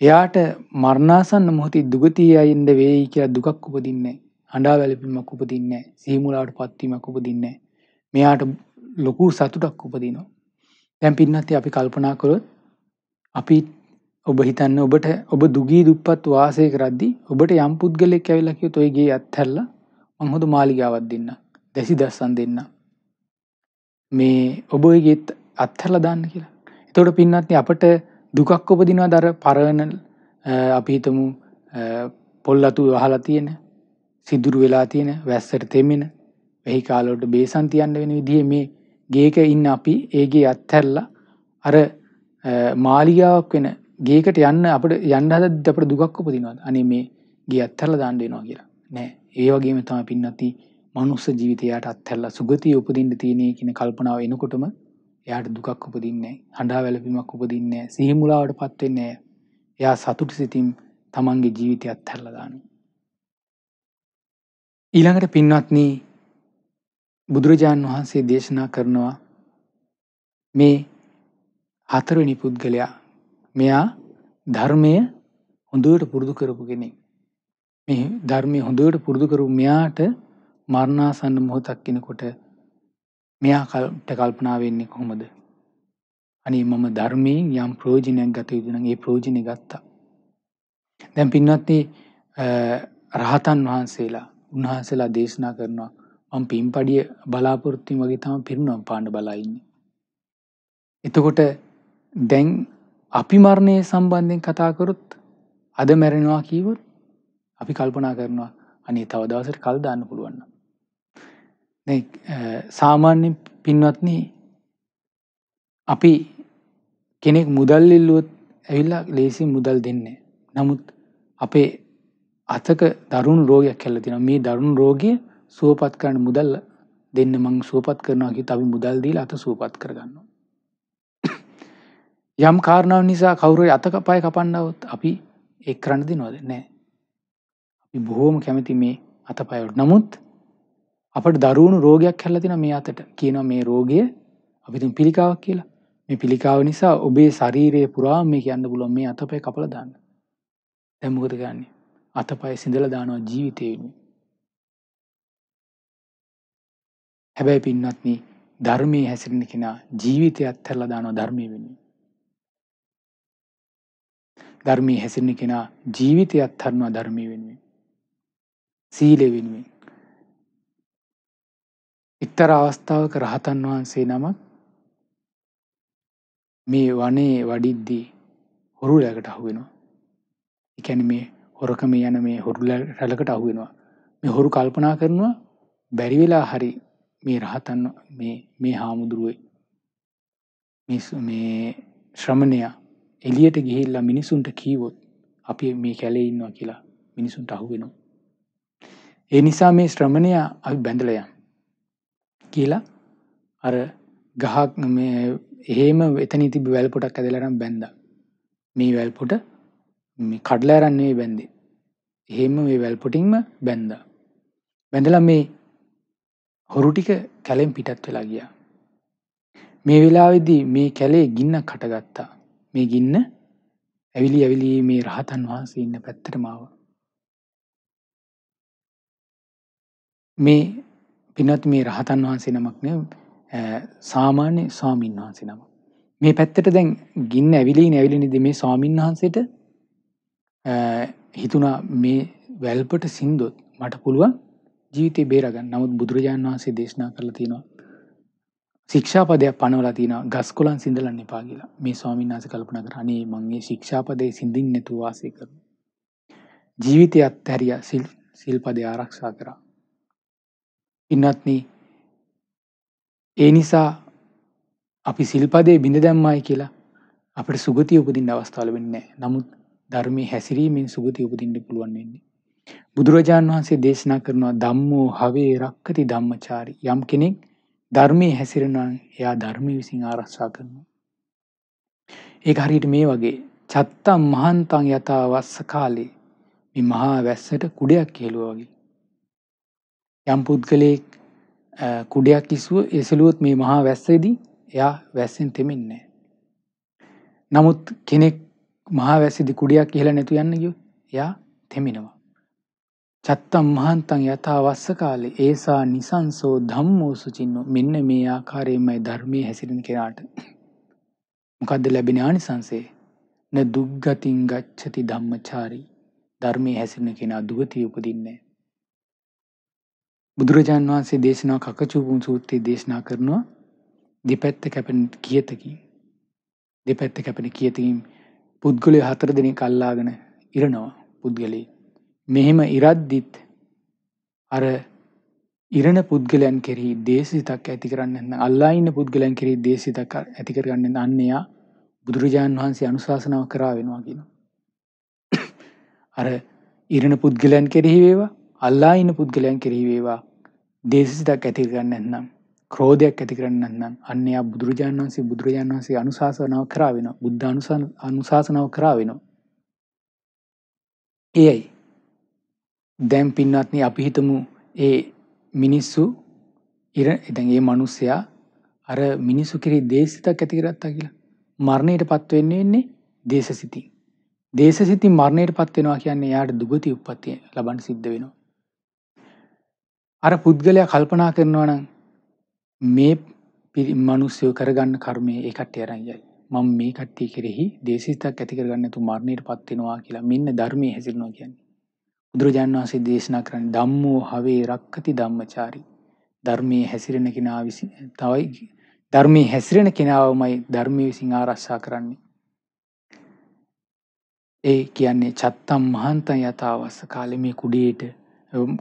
A: එයාට මරණාසන්න මොහොති දුගතිය අයින්ද වෙයි කියලා දුකක් උපදින්නේ අඩා වැලපිමක් උපදින්නේ සීමුලාට පත්වීමක් උපදින්නේ මෙයාට ලොකු සතුටක් උපදිනවා තැන් පින්නත්ති අපි කල්පනා කරොත් අපිත් ඔබ හිතන්න ඔබට ඔබ දුගී දුප්පත් වාසය කරද්දි ඔබට යම් පුද්ගලෙක් ඇවිලකිව තොයගේ අත්හැල්ල මංහොඳ මාලිගාවත් දෙන්න දැසි දස්සන් දෙන්න. මේ ඔබගේත් අත්හැල දාන්න කියලා. එතොට පින්නත්න අපට දුකක් ඔපදිනවා දර පරණල් අපිහිතමු පොල්ලතු වහලා තියෙන සිදුරු වෙලා තියෙන වැස්සර තෙමෙන වෙහි කාලෝට බේසන්තියන්න වෙන විදිහ මේ ගේක ඉන්න අපි ඒගේ අත්හැරලා අර මාලිගාවක් වෙන ගේකට යන්න අපට යන්න හදද්දී අපට දුකක් උපදිනවද? අනේ මේ ගේ අත්හැරලා දාන්න වෙනවා කියලා. නෑ. ඒ වගේම තමයි පින්නති මනුස්ස ජීවිතයට අත්හැරලා සුගතිය උපදින්න තියෙනේ කියන කල්පනාව එනකොටම එයාට දුකක් උපදින්නේ නෑ. හඬා වැළපීමක් උපදින්නේ නෑ. සිහිමුලාවටපත් වෙන්නේ නෑ. එයා සතුට සිතින් තමන්ගේ ජීවිතය අත්හැරලා දානවා. ඊළඟට පින්වත්නි බුදුරජාණන් වහන්සේ දේශනා කරනවා මේ හතරවෙනි පුද්ගලයා මෙයා ධර්මය හොඳුවට පුරුදු කරපු කෙනෙක්. මෙ ධර්මය හොඳුවට පුරුදුකරු මෙයාට මරණාසන්න මොහොතක් කෙනකොට මෙයා කල්ට කල්පනාවෙන්නේ කොහොමද. අනේ මම ධර්මයෙන් යම් ප්‍රෝජනයක් ගත යුතුනගේ ප්‍රෝජණය ගත්තා. දැන් පින්වත්න්නේ රහතන් වහන්සේලා උන්වහන්සේලා දේශනා කරනවා මං පින් පඩිය බලාපොරොත්තින් වගේ තම පිරුණුවම් පාණ්ඩ බලයින්නේ. එතකොට දැන් අපි මරණය සම්බන්ධයෙන් කතාකරුත් අද මැරෙනවා කීවොත් අපි කල්පනා කරනවා අනේ තව දවසට කල් දාන්න පුළුවන්න. සාමාන්‍යෙන් පින්වත්න අපි කෙනෙක් මුදල් ඉල්ලුවත් ඇවිල්ලා ලේසි මුදල් දෙන්නේ. නමුත් අපේ අතක දරුණු රෝගයක් කැල්ල තින මේ දරුණු රෝගය සුවපත් කරන්න මුදල්ල දෙන්න මං සුවපත් කරනවාගේ තවි මුදල්දී අත සුවපත් කරගන්නවා. යම් කාරණාව නිසා කවුරු අතකපාය කපන්නවත් අපි ඒ කරන්න දිනවද නෑ අපි බොහෝම කැමති මේ අතපයවට නමුත් අපට දරුණු රෝගයක් හැල්ලතින මේ අතට කියනවා මේ රෝගය අපිතුන් පිළිකාවක් කියලා මේ පිළිකාව නිසා ඔබේ ශරීරයේ පුරා මේ කියන්න පුලොන් මේ අතපය කපල දාන්න දැම්මකද ගන්නේ අතපය සිඳල දානවා ජීවිතයෙන්ුව හැබැයි පින්නත්න ධර්මය හැසිරෙන කෙනා ජීවිතය අත්හැරල දානවා ධර්මය වෙනුව ධර්මයේ හැසිරෙන කෙනා ජීවිතය අත්හරිනවා ධර්මයේ වෙනුවෙන්. සීලය වෙනුවෙන්. එක්තරා අවස්ථාවක රහතන් වහන්සේ නමක් මේ වනේ වඩිද්දී හොරුලකට අහු වෙනවා. ඒ කියන්නේ මේ හොරකම යන මේ හොරුල රැළකට අහු වෙනවා. මේ හොරු කල්පනා කරනවා බැරි වෙලා හරි මේ රහතන් මේ මේ හාමුදුරුවේ මේ මේ ශ්‍රමණයා එළියට ගිහිල්ලා මිනිසුන්ට කීවොත් අපි මේ කැලේ ඉන්නවා කියලා මිනිසුන්ට අහුවෙනවා. ඒ නිසා මේ ශ්‍රමණය අපි බැඳලා යම් කියලා අර ගහක් මේ එහෙම එතන තිබි වැල් පොටක් ඇදලා නම් බැඳා. මේ වැල් පොට මේ කඩලා අරන් නෙවෙයි බැඳේ. එහෙම මේ වැල් පොටින්ම බැඳා. බැඳලා මේ හොරු ටික කැලෙන් පිටත් වෙලා ගියා. මේ වෙලාවේදී මේ කැලේ ගින්න කටගත්තා. මේ ගින්න ඇවිලි ඇවිලි මේ රහතන් වහන්සේ ඉන්න පැත්තටම ආවා. මේ පින්වත් මේ රහතන් වහන්සේ නමක් නේ සාමාන්‍ය ස්වාමීන් වහන්සේ නමක්. මේ පැත්තට දැන් ගින්න ඇවිලි නැවිලිනිද මේ ස්වාමීන් වහන්සේට හිතුණා මේ වැල්පට සින්දොත් මට පුළුවන් ජීවිතේ බේරගන්න. නමුත් බුදුරජාණන් වහන්සේ දේශනා කරලා තියෙනවා ශික්ෂාපදයක් පනවලා තියෙනවා ගස් කොළන් සිඳලන්න එපා කියලා. මේ ස්වාමීන් වහන්සේ කල්පනා කරා අනේ මම මේ ශික්ෂාපදේ සිඳින්න නැතුව වාසය කරනවා. ජීවිතය අත්හැරියා සිල් සිල්පදේ ආරක්ෂා කරා. ඉන්නත්නි ඒ නිසා අපි සිල්පදේ බිඳ දැම්මයි කියලා අපට සුගතිය උපදින්න අවස්ථාව ලැබෙන්නේ නැහැ. නමුත් ධර්මයේ හැසිරීමෙන් සුගතිය උපදින්න පුළුවන් වෙන්නේ. බුදුරජාණන් වහන්සේ දේශනා කරනවා ධම්මෝ හවේ රක්කති ධම්මචාරි. යම් කෙනෙක් ධර්මයේ හැසිරෙනවා එයා ධර්මයේ විසින් ආරක්ෂා කරනවා. ඒක හරියට මේ වගේ චත්තම් මහන්තං යතාවස්ස කාලේ මේ මහා වැස්සට කුඩයක් හෙළුවා වගේ. යම් පුද්ගලයෙක් කුඩයක් ඉසුව එසලුවොත් මේ මහා වැස්සේදී එයා වැස්සෙන් තෙමෙන්නේ නමුත් කෙනෙක් මහා වැස්සේදී කුඩයක් ඉහළ නැතු යන්න ගියොත් එයා තෙමෙනවා. චත්තම් මහන්තං යථාවස්ස කාලේ ඒසා නිසංසෝ ධම්මෝ සුචින්නෝ මෙන්න මේ ආකාරයෙන්මයි ධර්මයේ හැසිරෙන කෙනාට මොකද්ද ලැබෙන ආනිසංසය න දුග්ගතින් ගච්ඡති ධම්මචාරී ධර්මයේ හැසිරෙන කෙනා දුගතිය උපදින්නේ බුදුරජාන් වහන්සේ දේශනා කකචූපුම් සූත්‍රයේ දේශනා කරනවා දෙපැත්ත කැපෙන කියතකින් දෙපැත්ත කැපෙන කියතකින් පුද්ගලයා හතර දෙනෙක් අල්ලාගෙන ඉරනවා පුද්ගලයා මෙහෙම ඉරද්දිත් අර ඉරණ පුද්ගලයන් කෙරෙහි දේශසිතක් ඇති කරන්න නැත්නම් අල්ලා ඉන්න පුද්ගලයන් කෙරෙහි දේශසිතක් ඇති කරගන්න නැත්නම් අන්න එයා බුදුරජාන් වහන්සේ අනුශාසනාව කරා වෙනවා කියනවා. *coughs* අර ඉරණ පුද්ගලයන් කෙරෙහි වේවා අල්ලා ඉන්න පුද්ගලයන් කෙරෙහි වේවා දේශසිතක් ඇති කරගන්න නැත්නම් ක්‍රෝධයක් ඇති කරන්න නැත්නම් අන්න එයා බුදුරජාන් වහන්සේ බුදුරජාන් වහන්සේ අනුශාසනාව කරා වෙනවා. බුද්ධ අනුශාසනාව කරා වෙනවා. එයයි දැන් පින්වත්නි අපි හිතමු ඒ මිනිස්සු ඉර දැන් ඒ මිනිස්සයා අර මිනිසු කිරි දේශිතක් ඇති කරගත්තා කියලා. මරණයටපත් වෙන්නේ ඉන්නේ දේශසිතින්. දේශසිතින් මරණයටපත් වෙනවා කියන්නේ එයාට දුගති උප්පත්තිය ලබන්න සිද්ධ වෙනවා. අර පුද්ගලයා කල්පනා කරනවා නම් මේ මිනිස්සු කරගන්න කර්මය ඒ කට්ටිය අරන් යයි. මම මේ කට්ටිය කෙරෙහි දේශිතක් ඇති කරගන්න නැතු මරණයටපත් වෙනවා කියලා මෙන්න ධර්මයේ හැසිරෙනවා කියන්නේ. බුදුරජාන් වහන්සේ දේශනා කරන්නේ ධම්මෝ හවේ රක්කති ධම්මචාරී. ධර්මයේ හැසිරෙන කෙනා විසින් තවයි ධර්මයේ හැසිරෙන කෙනාවමයි ධර්මයේ විසින් ආරක්ෂා කරන්නේ. ඒ කියන්නේ චත්තම් මහන්ත යතාවස්ස කාලේ මේ කුඩේට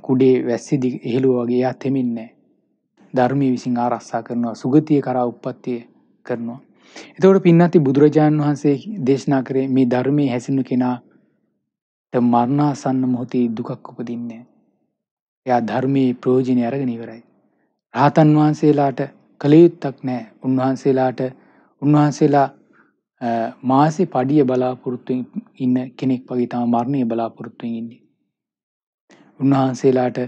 A: කුඩේ වැස්සිදි එහෙලුව වගේ යා තෙමින්නේ ධර්මයේ විසින් ආරක්ෂා කරනවා සුගතිය කරා උප්පත්තිය කරනවා. එතකොට පින්නති බුදුරජාණන් වහන්සේ දේශනා කරේ මේ ධර්මයේ හැසිරෙන කෙනා ද මරණාසන්න මොහොතේ දුකක් උපදින්නේ එයා ධර්මයේ ප්‍රයෝජනය අරගෙන ඉවරයි. රහතන් වහන්සේලාට කලයුත්තක් නෑ. උන්වහන්සේලාට උන්වහන්සේලා මාසේ පඩිය බලාපොරොත්තුවෙන් ඉන්න කෙනෙක් වගේ තම මරණය බලාපොරොත්තුවෙන් ඉන්නේ. උන්වහන්සේලාට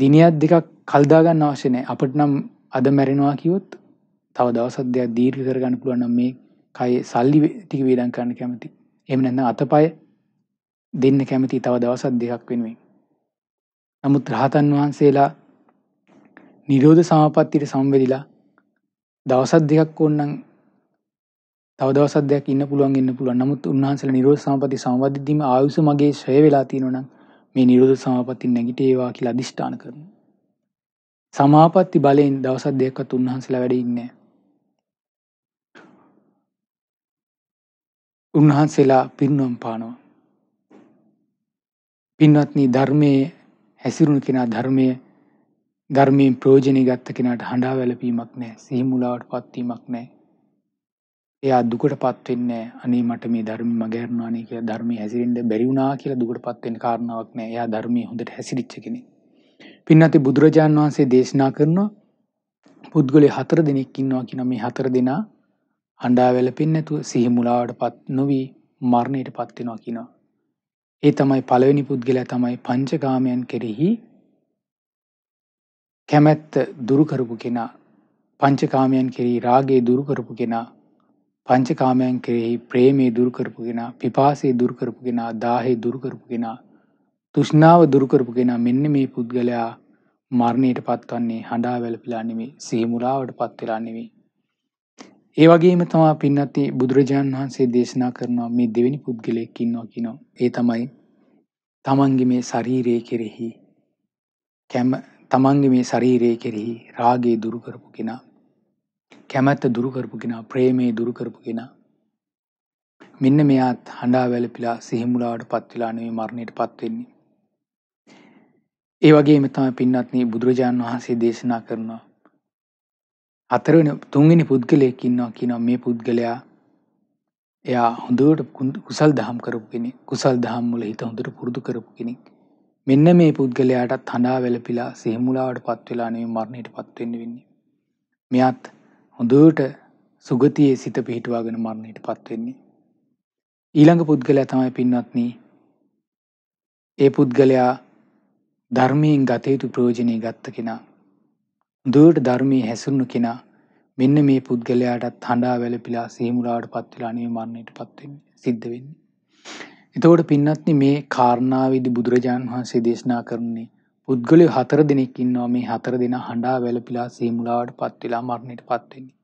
A: දිනයක් දෙකක් කල්දාගන්න අවශ්‍ය නෑ. අපිට නම් අද මැරෙනවා කිව්වොත් තව දවස් දෙකක් දීර්ඝ කරගන්න පුළුවන් නම් මේ කයේ සල්ලි ටික වේදම් කරන්න කැමති. එහෙම නැත්නම් අතපය දෙන්න කැමති තව දවසත් දෙකක් වෙනුවෙන්. නමුත් රහතන් වහන්සේලා නිරෝධ සමාපත්තියට සම්වෙදිලා දවසත් දෙකක් ඕන්නම් තව දවසක් දෙයක් ඉන්න පුළුවන් ඉන්න පුළුවන්. නමුත් උන්වහන්සේලා නිරෝධ සමාපatti සම්වදිද්දීම ආයුෂ මගේ ශ්‍රේ වෙලා තියෙනවා නම් මේ නිරෝධ සමාපatti නැගිටේවා කියලා අදිෂ්ඨාන කරනවා. සමාපatti බලයෙන් දවසක් දෙකක්වත් උන්වහන්සේලා වැඩ ඉන්නේ උන්වහන්සේලා පිරිනුවම් පානවා. පින්වත්නි ධර්මයේ හැසිරුණු කෙනා ධර්මයේ ධර්මයෙන් ප්‍රයෝජනෙ ගත්ත කෙනාට හඬා වැළපීමක් නැහැ. සිහි මුලාවට පත්වීමක් නැහැ. එයා දුකටපත් වෙන්නේ නැහැ. අනේ මට මේ ධර්ම මගහැරනවා නේ කියලා ධර්මයේ හැසිරෙන්න බැරි වුණා කියලා දුකටපත් වෙන්න කාරණාවක් නැහැ. එයා ධර්මයේ හොඳට හැසිරිච්ච කෙනෙක්. පින්වත්නි බුදුරජාන් වහන්සේ දේශනා කරනවා පුද්ගලයා හතර දෙනෙක් ඉන්නවා කියන මේ හතර දෙනා හඬා වැළපෙන්නේ නැතුව සිහි මුලාවටපත් නොවි මරණයටපත් වෙනවා කියනවා. ඒ තමයි පළවෙනි පුද්ගලයා තමයි පංචකාමයන් කෙරෙහි කැමැත්ත දුරු කරපු කෙනා පංචකාමයන් කෙරෙහි රාගය දුරු කරපු කෙනා පංචකාමයන් කෙරෙහි ප්‍රේමේ දුරු කරපු කෙනා පිපාසේ දුරු කරපු කෙනා දාහේ දුරු කරපු කෙනා තෘෂ්ණාව දුරු කරපු කෙනා මෙන්න මේ පුද්ගලයා මරණයට පත්වන්නේ හඬා වැළපිලා නෙමෙයි සිහිමුලාවට පත් වෙලා නෙමෙයි ඒ වගේම තමා පින්නත්ති බුදුරජාණන් වහන්සේ දේශනා කරනවා මේ දෙවෙනි පුද්ගලයෙක් ඉන්නවා කියනවා. ඒ තමයි තමන්ගේ මේ ශරීරය කෙරෙහි කැම තමන්ගේ මේ ශරීරය කෙරෙහි රාගේ දුරු කරපු කෙනා කැමැත්ත දුරු කරපු කෙනා ප්‍රේමේ දුරු කරපු කෙනා මෙන්න මෙයාත් හඬා වැළපිලා සිහිමුලාවට පත්වෙලා නෙවෙයි මරණයට පත් වෙන්නේ. ඒ වගේම තමයි පින්වත්නි බුදුරජාණන් වහන්සේ දේශනා කරනවා හතරවෙනි තුන්වෙනි පුද්ගලයෙක් ඉන්නවා කියනවා මේ පුද්ගලයා එයා හොඳට කුසල් දහම් කරපු කෙනෙක් කුසල් දහම් වල හිත හොඳට පුරුදු කරපු කෙනෙක් මෙන්න මේ පුද්ගලයාටත් හඬා වැළපිලා සිහිමුලාවට පත් වෙලා නෙවෙයි මරණයට පත් වෙන්න වෙන්නේ මෙයත් හොඳට සුගතියේ සිත පිහිටුවාගෙන මරණයට පත් වෙන්නේ ඊළඟ පුද්ගලයා තමයි පින්වත්නි ඒ පුද්ගලයා ධර්මයෙන් ගත යුතු ප්‍රයෝජනෙ ගත්ත කෙනා දුවට ධර්මයේ හැසුරුණු කෙනා මෙන්න මේ පුද්ගලයාටත් හඬා වැළපිලා සීමුරාවට පත්වෙලා අනේ මරණයට පත්වෙන්නේ සිද්ධ වෙන්නේ. එතකොට පින්නත්නි මේ කාරණාවේදී බුදුරජාන් වහන්සේ දේශනා කරන්නේ පුද්ගලයෝ හතර දෙනෙක් ඉන්නවා මේ හතර දෙනා හඬා වැළපිලා සීමුලාවට පත්වෙලා මරණයට පත්වෙන්නේ.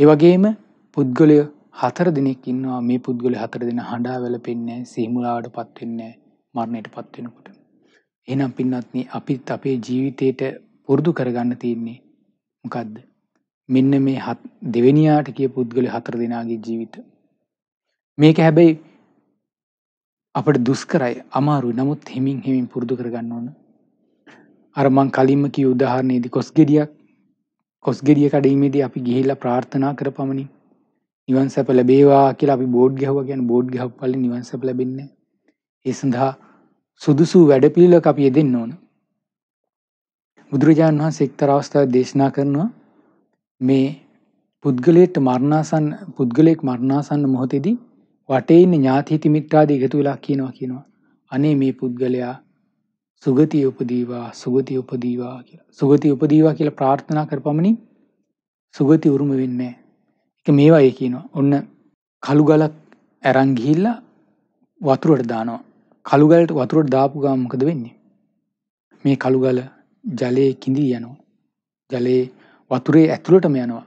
A: ඒ වගේම පුද්ගලයෝ හතර දෙනෙක් ඉන්නවා මේ පුද්ගලයෝ හතර දෙනා හඬා වැළපෙන්නේ සීමුලාවට පත්වෙන්නේ මරණයට පත්වෙනකොට. එහෙනම් පින්නත්නි අපිත් අපේ ජීවිතේට පුරුදු කරගන්න තියෙන්නේ මොකක්ද මෙන්න මේ හත් දෙවෙනියාට කිය පුද්ගල හතර දෙනාගේ ජීවිත මේක හැබැයි අපට දුස්කරයි අමාරු නමුත් හිමින් හිමින් පුරුදු කරගන්න ඕන අරමං කලින්ම කිය උදාහරණයේදි කොස්ගෙඩියක් කොස්ගෙඩිය කඩීමේදී අපි ගිහිල්ලා ප්‍රාර්ථනා කර පමණි නිවන් සැප ලැබේවා කියලා අපි බෝඩ් ගැහුව ගැන බෝඩ් ගැහුව පල්ලි නිවන් සැප ලැබෙන්නේ ඒ සඳහා සුදුසු වැඩපිළිවෙලක් අපි යෙදෙන්න ඕන බුදුරජාණන් වහන්සේ එක්තරා අවස්ථාවක් දේශනා කරනවා මේ පුද්ගලයට මරණාසන්න පුද්ගලයෙක් මරණාසන්න මොහොතේදී වටේ ඉන්න ඥාති හිත මිත්‍රාදී එකතු වෙලා කියනවා කියනවා අනේ මේ පුද්ගලයා සුගතිය උපදීවා සුගතිය උපදීවා කියලා සුගතිය උපදීවා කියලා ප්‍රාර්ථනා කරපමණින් සුගති උරුම වෙන්නේ එක මේවා ඒ කියනවා ඔන්න කළු ගලක් අරන් ගිහිල්ලා වතුරට දානවා කළු ගලට වතුරට දාපු ගමන් මොකද වෙන්නේ මේ කළු ගල ජලයේ කිඳී යනවා. ජලයේ වතුරේ ඇතුළටම යනවා.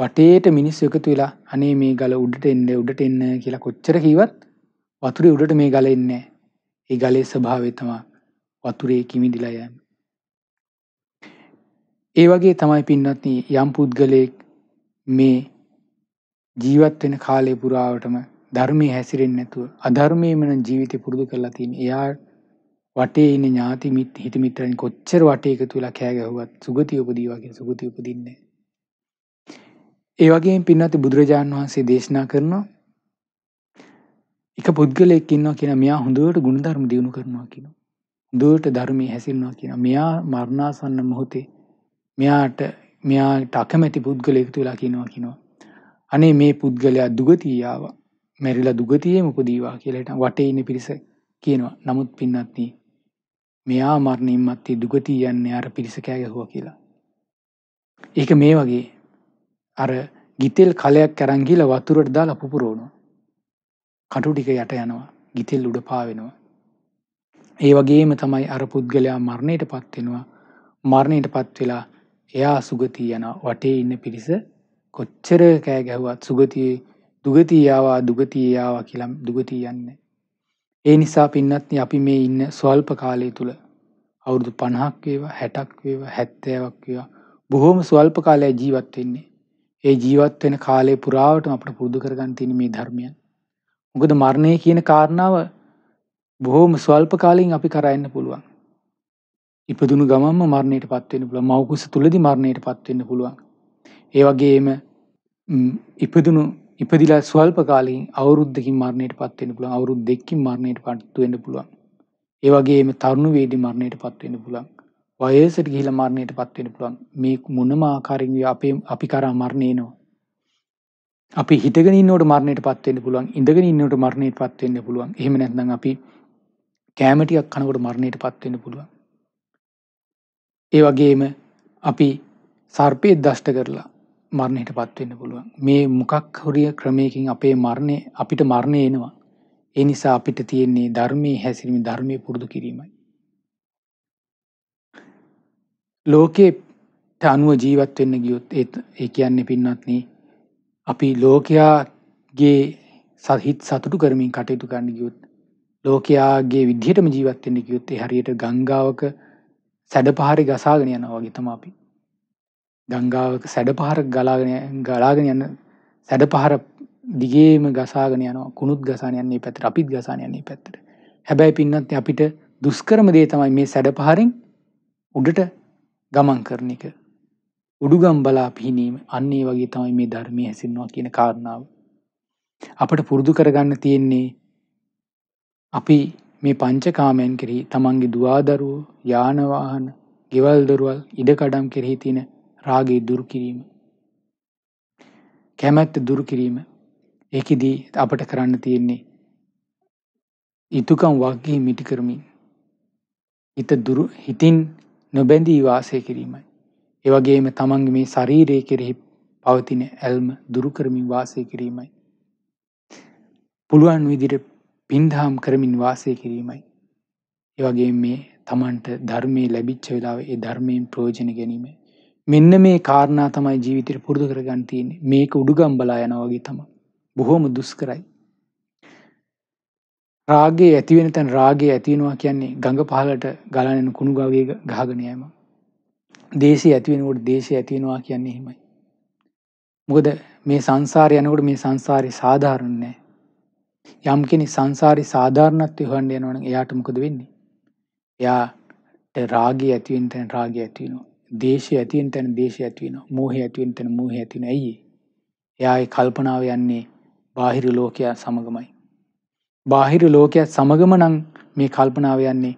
A: වටේට මිනිස්සු එකතු වෙලා අනේ මේ ගල උඩට එන්න උඩට එන්න කියලා කොච්චර කිව්වත් වතුරේ උඩට මේ ගල එන්නේ ඒ ගලේ ස්වභාවය තමයි වතුරේ කිමිදිලා යෑම. ඒ වගේ තමයි පින්වත්නි යම් පුද්ගලයෙක් මේ ජීවත් වෙන කාලය පුරාවටම ධර්මයේ හැසිරෙන්නේ නැතුව අධර්මයේම ජීවිතය පුරුදු කරලා තියෙන. එයාට වටේ ඉන්න ඥාති මිත් හිත මිත්‍රයන් කොච්චර වටේ එකතු වෙලා කෑ ගැහුවත් සුගතිය උපදීවා කියන සුගතිය උපදින්නේ ඒ වගේම පින්වත් බුදුරජාණන් වහන්සේ දේශනා කරනවා එක පුද්ගලයෙක් ඉන්නවා කියන මෙයා හොඳට ගුණධර්ම දියුණු කරනවා කියනවා. හොඳට ධර්මයේ හැසිරෙනවා කියනවා. මෙයා මරණාසන්න මොහොතේ මෙයාට මෙයාට අකමැති පුද්ගලයෙකුතු වෙලා කියනවා කියනවා. අනේ මේ පුද්ගලයා දුගතිය ආවා. මැරිලා දුගතියේම උපදීවා කියලා හිටන් වටේ ඉන්න පිරිස කියනවා. නමුත් පින්වත්නි මෙයා මරණින් මත්තේ දුගතිය යන්නේ අර පිරිස කෑ ගැහුවා කියලා. ඒක මේ වගේ අර ගිතෙල් කලයක් අරන් ගිහලා වතුරට දාලා පුපුරවනවා. කටු ටික යට යනවා. ගිතෙල් උඩ පාවෙනවා. ඒ වගේම තමයි අර පුද්ගලයා මරණයට පත් වෙනවා. මරණයට පත් වෙලා එයා සුගතිය යන වටේ ඉන්න පිරිස කොච්චර කෑ ගැහුවත් සුගතියේ දුගතියාවා දුගතියාවා කියලා දුගතිය යන්නේ. ඒ නිසා පින්නත්න අපි මේ ඉන්න ස්වල්ප කාලය තුළ අවුරුදු පණහක් වේවා හැටක් වේවා හැත්තෑවක් වේවා බොහෝම ස්වල්ප කාලය ජීවත්වෙන්නේ ඒ ජීවත්වෙන කාලේ පුරාවටම අපට පුරුදු කරගන්න තියෙන මේ ධර්මයන් මොකද මරණය කියන කාරණාව බොහෝම ස්වල්ප කාලින් අපි කරන්න පුළුවන් ඉපදුණු ගමම මරණයට පත්වෙන පුළ මවකුස තුළදි මරණයට පත්වෙන්න පුළුවන් ඒ වගේම ඉපදුණු ඉපදිලා ස්වල්ප කාලේ අවුරුද්දකින් මරණයට පත් වෙන්න පුළුවන් අවුරුද්දකින් මරණයට පත් වෙන්න පුළුවන් ඒ වගේම තරුණ වේදී මරණයට පත් වෙන්න පුළුවන් වයසට ගිහිලා මරණයට පත් වෙන්න පුළුවන් මේ මොනම ආකාරයෙන් අපේ අපි කරා මරණය එනවා අපි හිටගෙන ඉන්නකොට මරණයට පත් වෙන්න පුළුවන් ඉඳගෙන ඉන්නකොට මරණයට පත් වෙන්න පුළුවන් එහෙම නැත්නම් අපි කෑම ටිකක් කනකොට මරණයට පත් වෙන්න පුළුවන් ඒ වගේම අපි සර්පය දෂ්ට කරලා මරණයට පත්වෙන්න පුළුවන් මේ මොකක් හොරිය ක්‍රමයකින් අපේ මරණය අපිට මරණය එනවා ඒ නිසා අපිට තියෙන්නේ ධර්මය හැසිරීම ධර්මය පුරුදු කිරීමයි ලෝකයට අනුව ජීවත් වෙන්න ගියොත් ඒත් ඒ කියන්නේ පින්නත්න අපි ලෝකයාගේ සහිත් සතුටු කරමින් කටයුතු ගන්න ගියොත් ලෝකයාගේ විදිහටම ජීවත්වෙන්න ගියොත් හරියට ගංගාවක සැඩ පහරි ගසාගෙන යනවා වගේ තම අපි ගංගාවක සැඩ පහර ගලාගෙන ගලාගෙන යන්න සැඩ පහර දිගේම ගසාගෙන යන කුණුත් ගසානයන්නේ පැතර අපිත් ගසානයන්නේ පැත්තට හැබැයි පින්නත් අපිට දුස්කරම දේ තමයි මේ සැඩ පහරෙන් උඩට ගමන් කරන එක උඩුගම් බලා පිහිනීම අන්නේ වගේ තමයි මේ ධර්මය හැසින්වා කියන කාරණාව අපට පුරුදු කරගන්න තියෙන්නේ අපි මේ පංචකාමයන් කෙරෙහි තමන්ගේ දවාදරුවෝ යානවාහන ගෙවල් දොරුවල් ඉඩකඩම් කෙරෙහි තියෙන රාගේ දුරු කිරීම කැමැත්ත දුරු කිරීම ඒකෙදී අපට කරන්න තියෙන්නේ ඉතුකම් වගේ මිටි කරමින් හිත දුරු හිතින් නොබැඳී වාසය කිරීමයි ඒ වගේම තමන්ගේ මේ ශරීරය කෙරෙහි පවතින ඇල්ම දුරු කරමින් වාසය කිරීමයි පුළුවන් විදිහට පින්දහම් කරමින් වාසය කිරීමයි ඒ වගේ මේ තමන්ට ධර්මයේ ලැබිච්ච වෙලාවේ ඒ ධර්මයෙන් ප්‍රයෝජන ගැනීම මෙන්න මේ කාරණා තමයි ජීවිතයට පුරුදු කරගන්න තියෙන්නේ. මේක උඩුගම්බලා යනවා වගේ තමයි. බොහොම දුෂ්කරයි. රාගයේ ඇති වෙන තැන රාගය ඇති වෙනවා කියන්නේ ගඟ පහලට ගලන යන කුණු ගවයේ ගහගෙන යෑම. දේශය ඇති වෙනකොට දේශය ඇති වෙනවා කියන්නේ එහෙමයි. මොකද මේ සංසාරය යනකොට මේ සංසාරේ සාධාරණ නෑ. යම් කෙනෙක් සංසාරේ සාධාරණත්වය හොයන්න යනවනම් එයාට මොකද වෙන්නේ? එයාට රාගය ඇති වෙන තැන රාගය ඇති වෙනවා. දේශය ඇති වෙන තැන දේශය ඇති වෙනවා. මෝහය ඇති වෙන තැන මෝහය ඇති වෙනවා. ඇයි? එයාගේ කල්පනාව යන්නේ බාහිර ලෝකයා සමගමයි. බාහිර ලෝකයක් සමගම නම් මේ කල්පනාව යන්නේ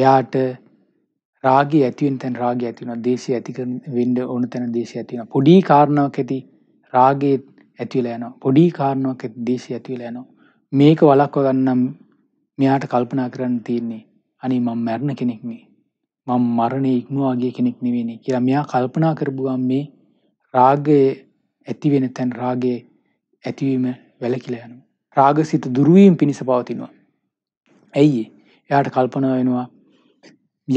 A: එයාට රාගය ඇති වෙන තැන රාගය ඇති වෙනවා. දේශය ඇති කරන වෙන්න ඕන තැන දේශය ඇති වෙනවා. පොඩි කාරණාවක් ඇති රාගයේ ඇති වෙලා යනවා. පොඩි කාරණාවක් ඇති දේශය ඇති වෙලා යනවා. මේක වළක්ව ගන්න නම් මෙයාට කල්පනා කරන්න තියෙන්නේ අනේ මම මැරෙන කෙනෙක් නේ. මම මරණය ඉක්මවා ගිය කෙනෙක් නෙවෙයිනේ කියලා මෙයා කල්පනා කරපු ගමන් මේ රාගය ඇති වෙන තැන් රාගයේ ඇතිවීම වැළකිලා යනවා. රාගසිත දුරු වීම පිණිස පවතිනවා. ඇයි එයාට කල්පනා වෙනවා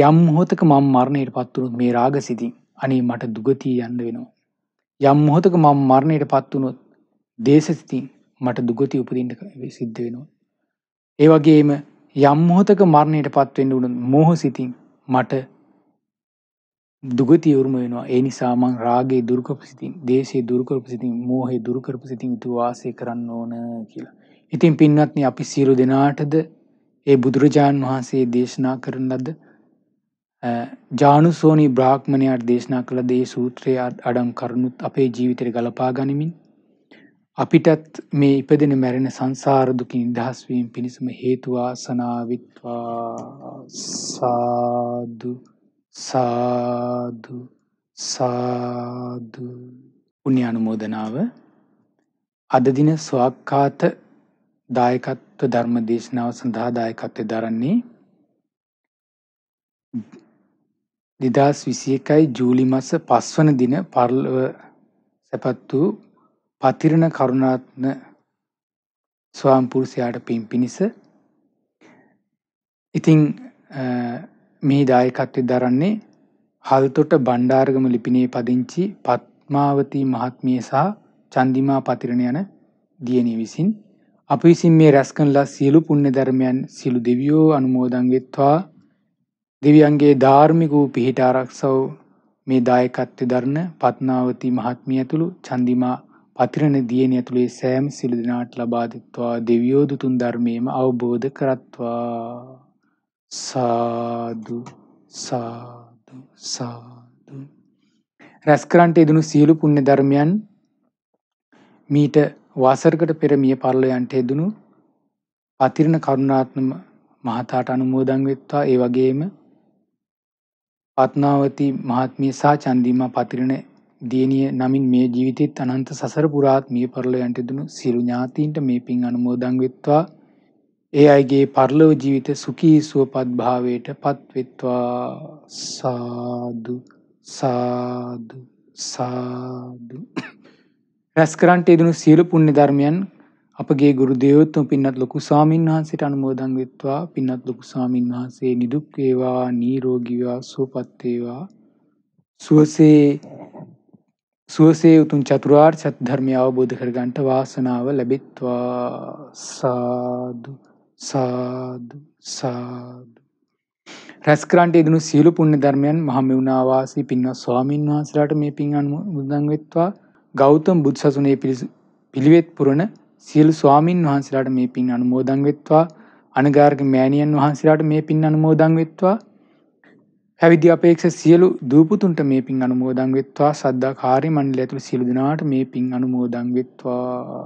A: යම් මොහොතක මම මරණයටපත් වුණොත් මේ රාගසිතින් අනේ මට දුගතිය යන්න වෙනවා. යම් මොහොතක මම මරණයටපත් වුණොත් දේශසිතින් මට දුගතිය උපදින්න සිද්ධ වෙනවා. ඒ වගේම යම් මොහොතක මරණයටපත් වෙන්න උනොත් මෝහසිතින් මට දුගති උරුම වෙනවා ඒ නිසා මං රාගේ දුරුකරපු සිතින් දේශේ දුරුකරපු සිතින් මෝහේ දුරුකරපු සිතින් යුතුව වාසය කරන්න ඕන කියලා. ඉතින් පින්වත්නි අපි සියලු දෙනාටද ඒ බුදුරජාණන් වහන්සේ දේශනා කරන ලද ජානුසෝනි බ්‍රාහ්මණයාට දේශනා කළ දේ සූත්‍රය අඩම් කරුණුත් අපේ ජීවිතයට ගලපා ගනිමින් අපිටත් මේ ඉපදෙන මැරෙන සංසාර දුකින් නිදහස් වීම පිණිසම හේතු වාසනා විත්වා සාදු සාදු සාදු පුණ්‍ය අනුමෝදනාව අද දින ස්වාක්කාත දායකත්ව ධර්ම දේශනාව සඳහා දායකත්වය දරන්නේ 2021 ජූලි මාස 5 වන දින පර්ලව සැපත් වූ පතිරණ කරුණාත්න ස්වාම්පුරුෂයාට පින් පිණිස ඉතිං මේ දායකත්වය දරන්නේ හල්තොට බණ්ඩාර්ගම ලිපිනේ පදිංචි පත්මාවතී මහත්මිය සහ චන්දිමා පතිරණ යන දියණිය විසින් අප විසින් මේ රැස්කන්ලා සියලු පුණ්‍ය ධර්මයන් සියලු දෙවියෝ අනුමෝදන් වෙත්වා දෙවියන්ගේ ධාර්මික වූ පිහිට ආරක්ෂව මේ දායකත්වය දරන පත්මාවතී මහත්මිය ඇතුළු චන්දිමා පතිරණ දියණිය ඇතුළේ සෑම සිළු දෙනාට ලබා දෙත්වා දෙවියෝ දුතුන් ධර්මයේම අවබෝධ කරත්වා සාදු සාදු සාදු රැස්කරන්ට ඉදනු සියලු පුණ්‍ය ධර්මයන් මීට වසරකට පෙර මිය පරලොයන්ට හෙදුණු අතිරණ කරුණාත්ම මහතාට අනුමෝදන් වෙත්වා ඒ වගේම පත්නාවති මහත්මිය සහ චන්දිමා පතිරණ දියණිය නමින් මේ ජීවිතෙත් අනන්ත සසර පුරාත් මිය පරලෝ යන්ට දුණු සියලු ඥාතීන්ට මේ පින් අනුමෝදන් වෙත්වා. ඒ අයගේ පරලෝ ජීවිත සුඛී සුවපත් භාවයට පත් වෙත්වා. සාදු සාදු සාදු රැස්කරන්ට යෙදුණු සියලු පුණ්‍ය ධර්මයන් අපගේ ගුරු දේවෝත්තම පින්වත් ලොකු ස්වාමීන් වහන්සේට අනුමෝදන් වෙත්වා පින්වත් ලොකු ස්වාමීන් වහන්සේ නිදුක් වේවා නිරෝගී වේවා සුවපත් වේවා සුවසේ සුවසේ උතුම් චතුරාර්ය සත්‍ය ධර්මය අවබෝධ කරගන්න වාසනාව ලැබෙත්වා සාදු සාදු සාදු රැස්කරන්ට යෙදුණු සියලු පුණ්‍ය ධර්මයන් මහා මෙවුනා වාසී පින්වත් ස්වාමින් වහන්සේලාට මේ පින් අනුමෝදන් වෙත්වා ගෞතම බුදු සසුනේ පිළිවෙත් පුරන සියලු ස්වාමින් වහන්සේලාට මේ පින් අනුමෝදන් වෙත්වා අනගාර්ග මෑණියන් වහන්සේලාට මේ පින් අනුමෝදන් වෙත්වා පැවිදි අපේක්ෂ සියලු දූපුතුන්ට මේ පින් අනුමෝදන් වෙත්වා සද්දා කාර්ය මණ්ඩලය ඇතුළු සියලු දෙනාට මේ පින් අනුමෝදන් වෙත්වා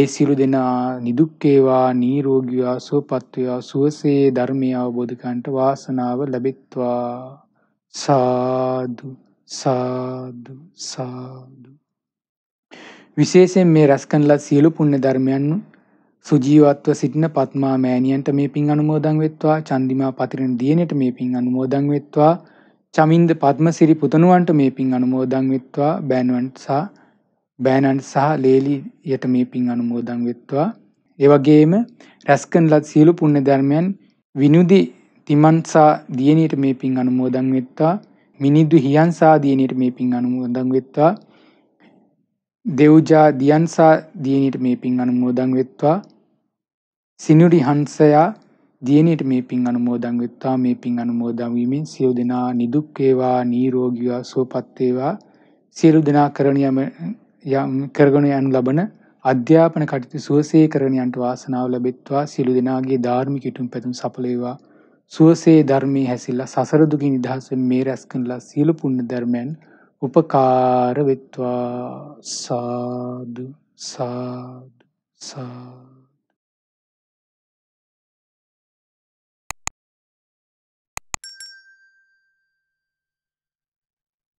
A: ඒ සියලු දෙනා නිදුක් වේවා නිරෝගී වේවා සුවපත් වේවා සුවසේ ධර්මය අවබෝධ කරන්ට වාසනාව ලැබෙත්වා සාදු සාදු සාදු විශේෂයෙන් මේ රැස් කරලා සියලු පුණ්‍ය ධර්මයන් සුජීවත්ව සිටින පත්මා මෑණියන්ට මේ පින් අනුමෝදන් වෙත්වා චන්දිමා පතිරණ දියණයට මේ පින් අනුමෝදන් වෙත්වා චමින්ද පద్මසිරි පුතණුවන්ට මේ පින් අනුමෝදන් වෙත්වා බෑනුවන් සහ බෑනන් සහ ලේලියට මේ පින් අනුමෝදන් වෙත්වා ඒ වගේම රැස්කන්ලත් සියලු පුණ්‍ය ධර්මයන් විනුදි තිමන්සා දියණියට මේ පින් අනුමෝදන් වෙත්වා මිනිදු හියන්සා දියණියට මේ පින් අනුමෝදන් වෙත්වා දෙව්ජා දියන්සා දියණියට මේ පින් අනුමෝදන් වෙත්වා සිනිුරි හංසයා දියණියට මේ පින් අනුමෝදන් වෙත්වා මේ පින් අනුමෝදන් වීමෙන් සියලු දෙනා නිදුක් වේවා නිරෝගීව සුවපත් වේවා සියලු දෙනා කරණ යම යම් කරගෙන යනු ලබන අධ්‍යාපන කටයුතු සුවසේ කරගෙන යන්නට වාසනාව ලැබෙත්වා සියලු දෙනාගේ ධාර්මික යුතුම් පැතුම් සඵල වේවා සුවසේ ධර්මයේ හැසිරලා සසර දුකින් නිදහස් වෙන මේ රැස්කන්ලා සියලු පුණ්‍ය ධර්මයන් උපකාර වෙත්වා සාදු සාදු සාදු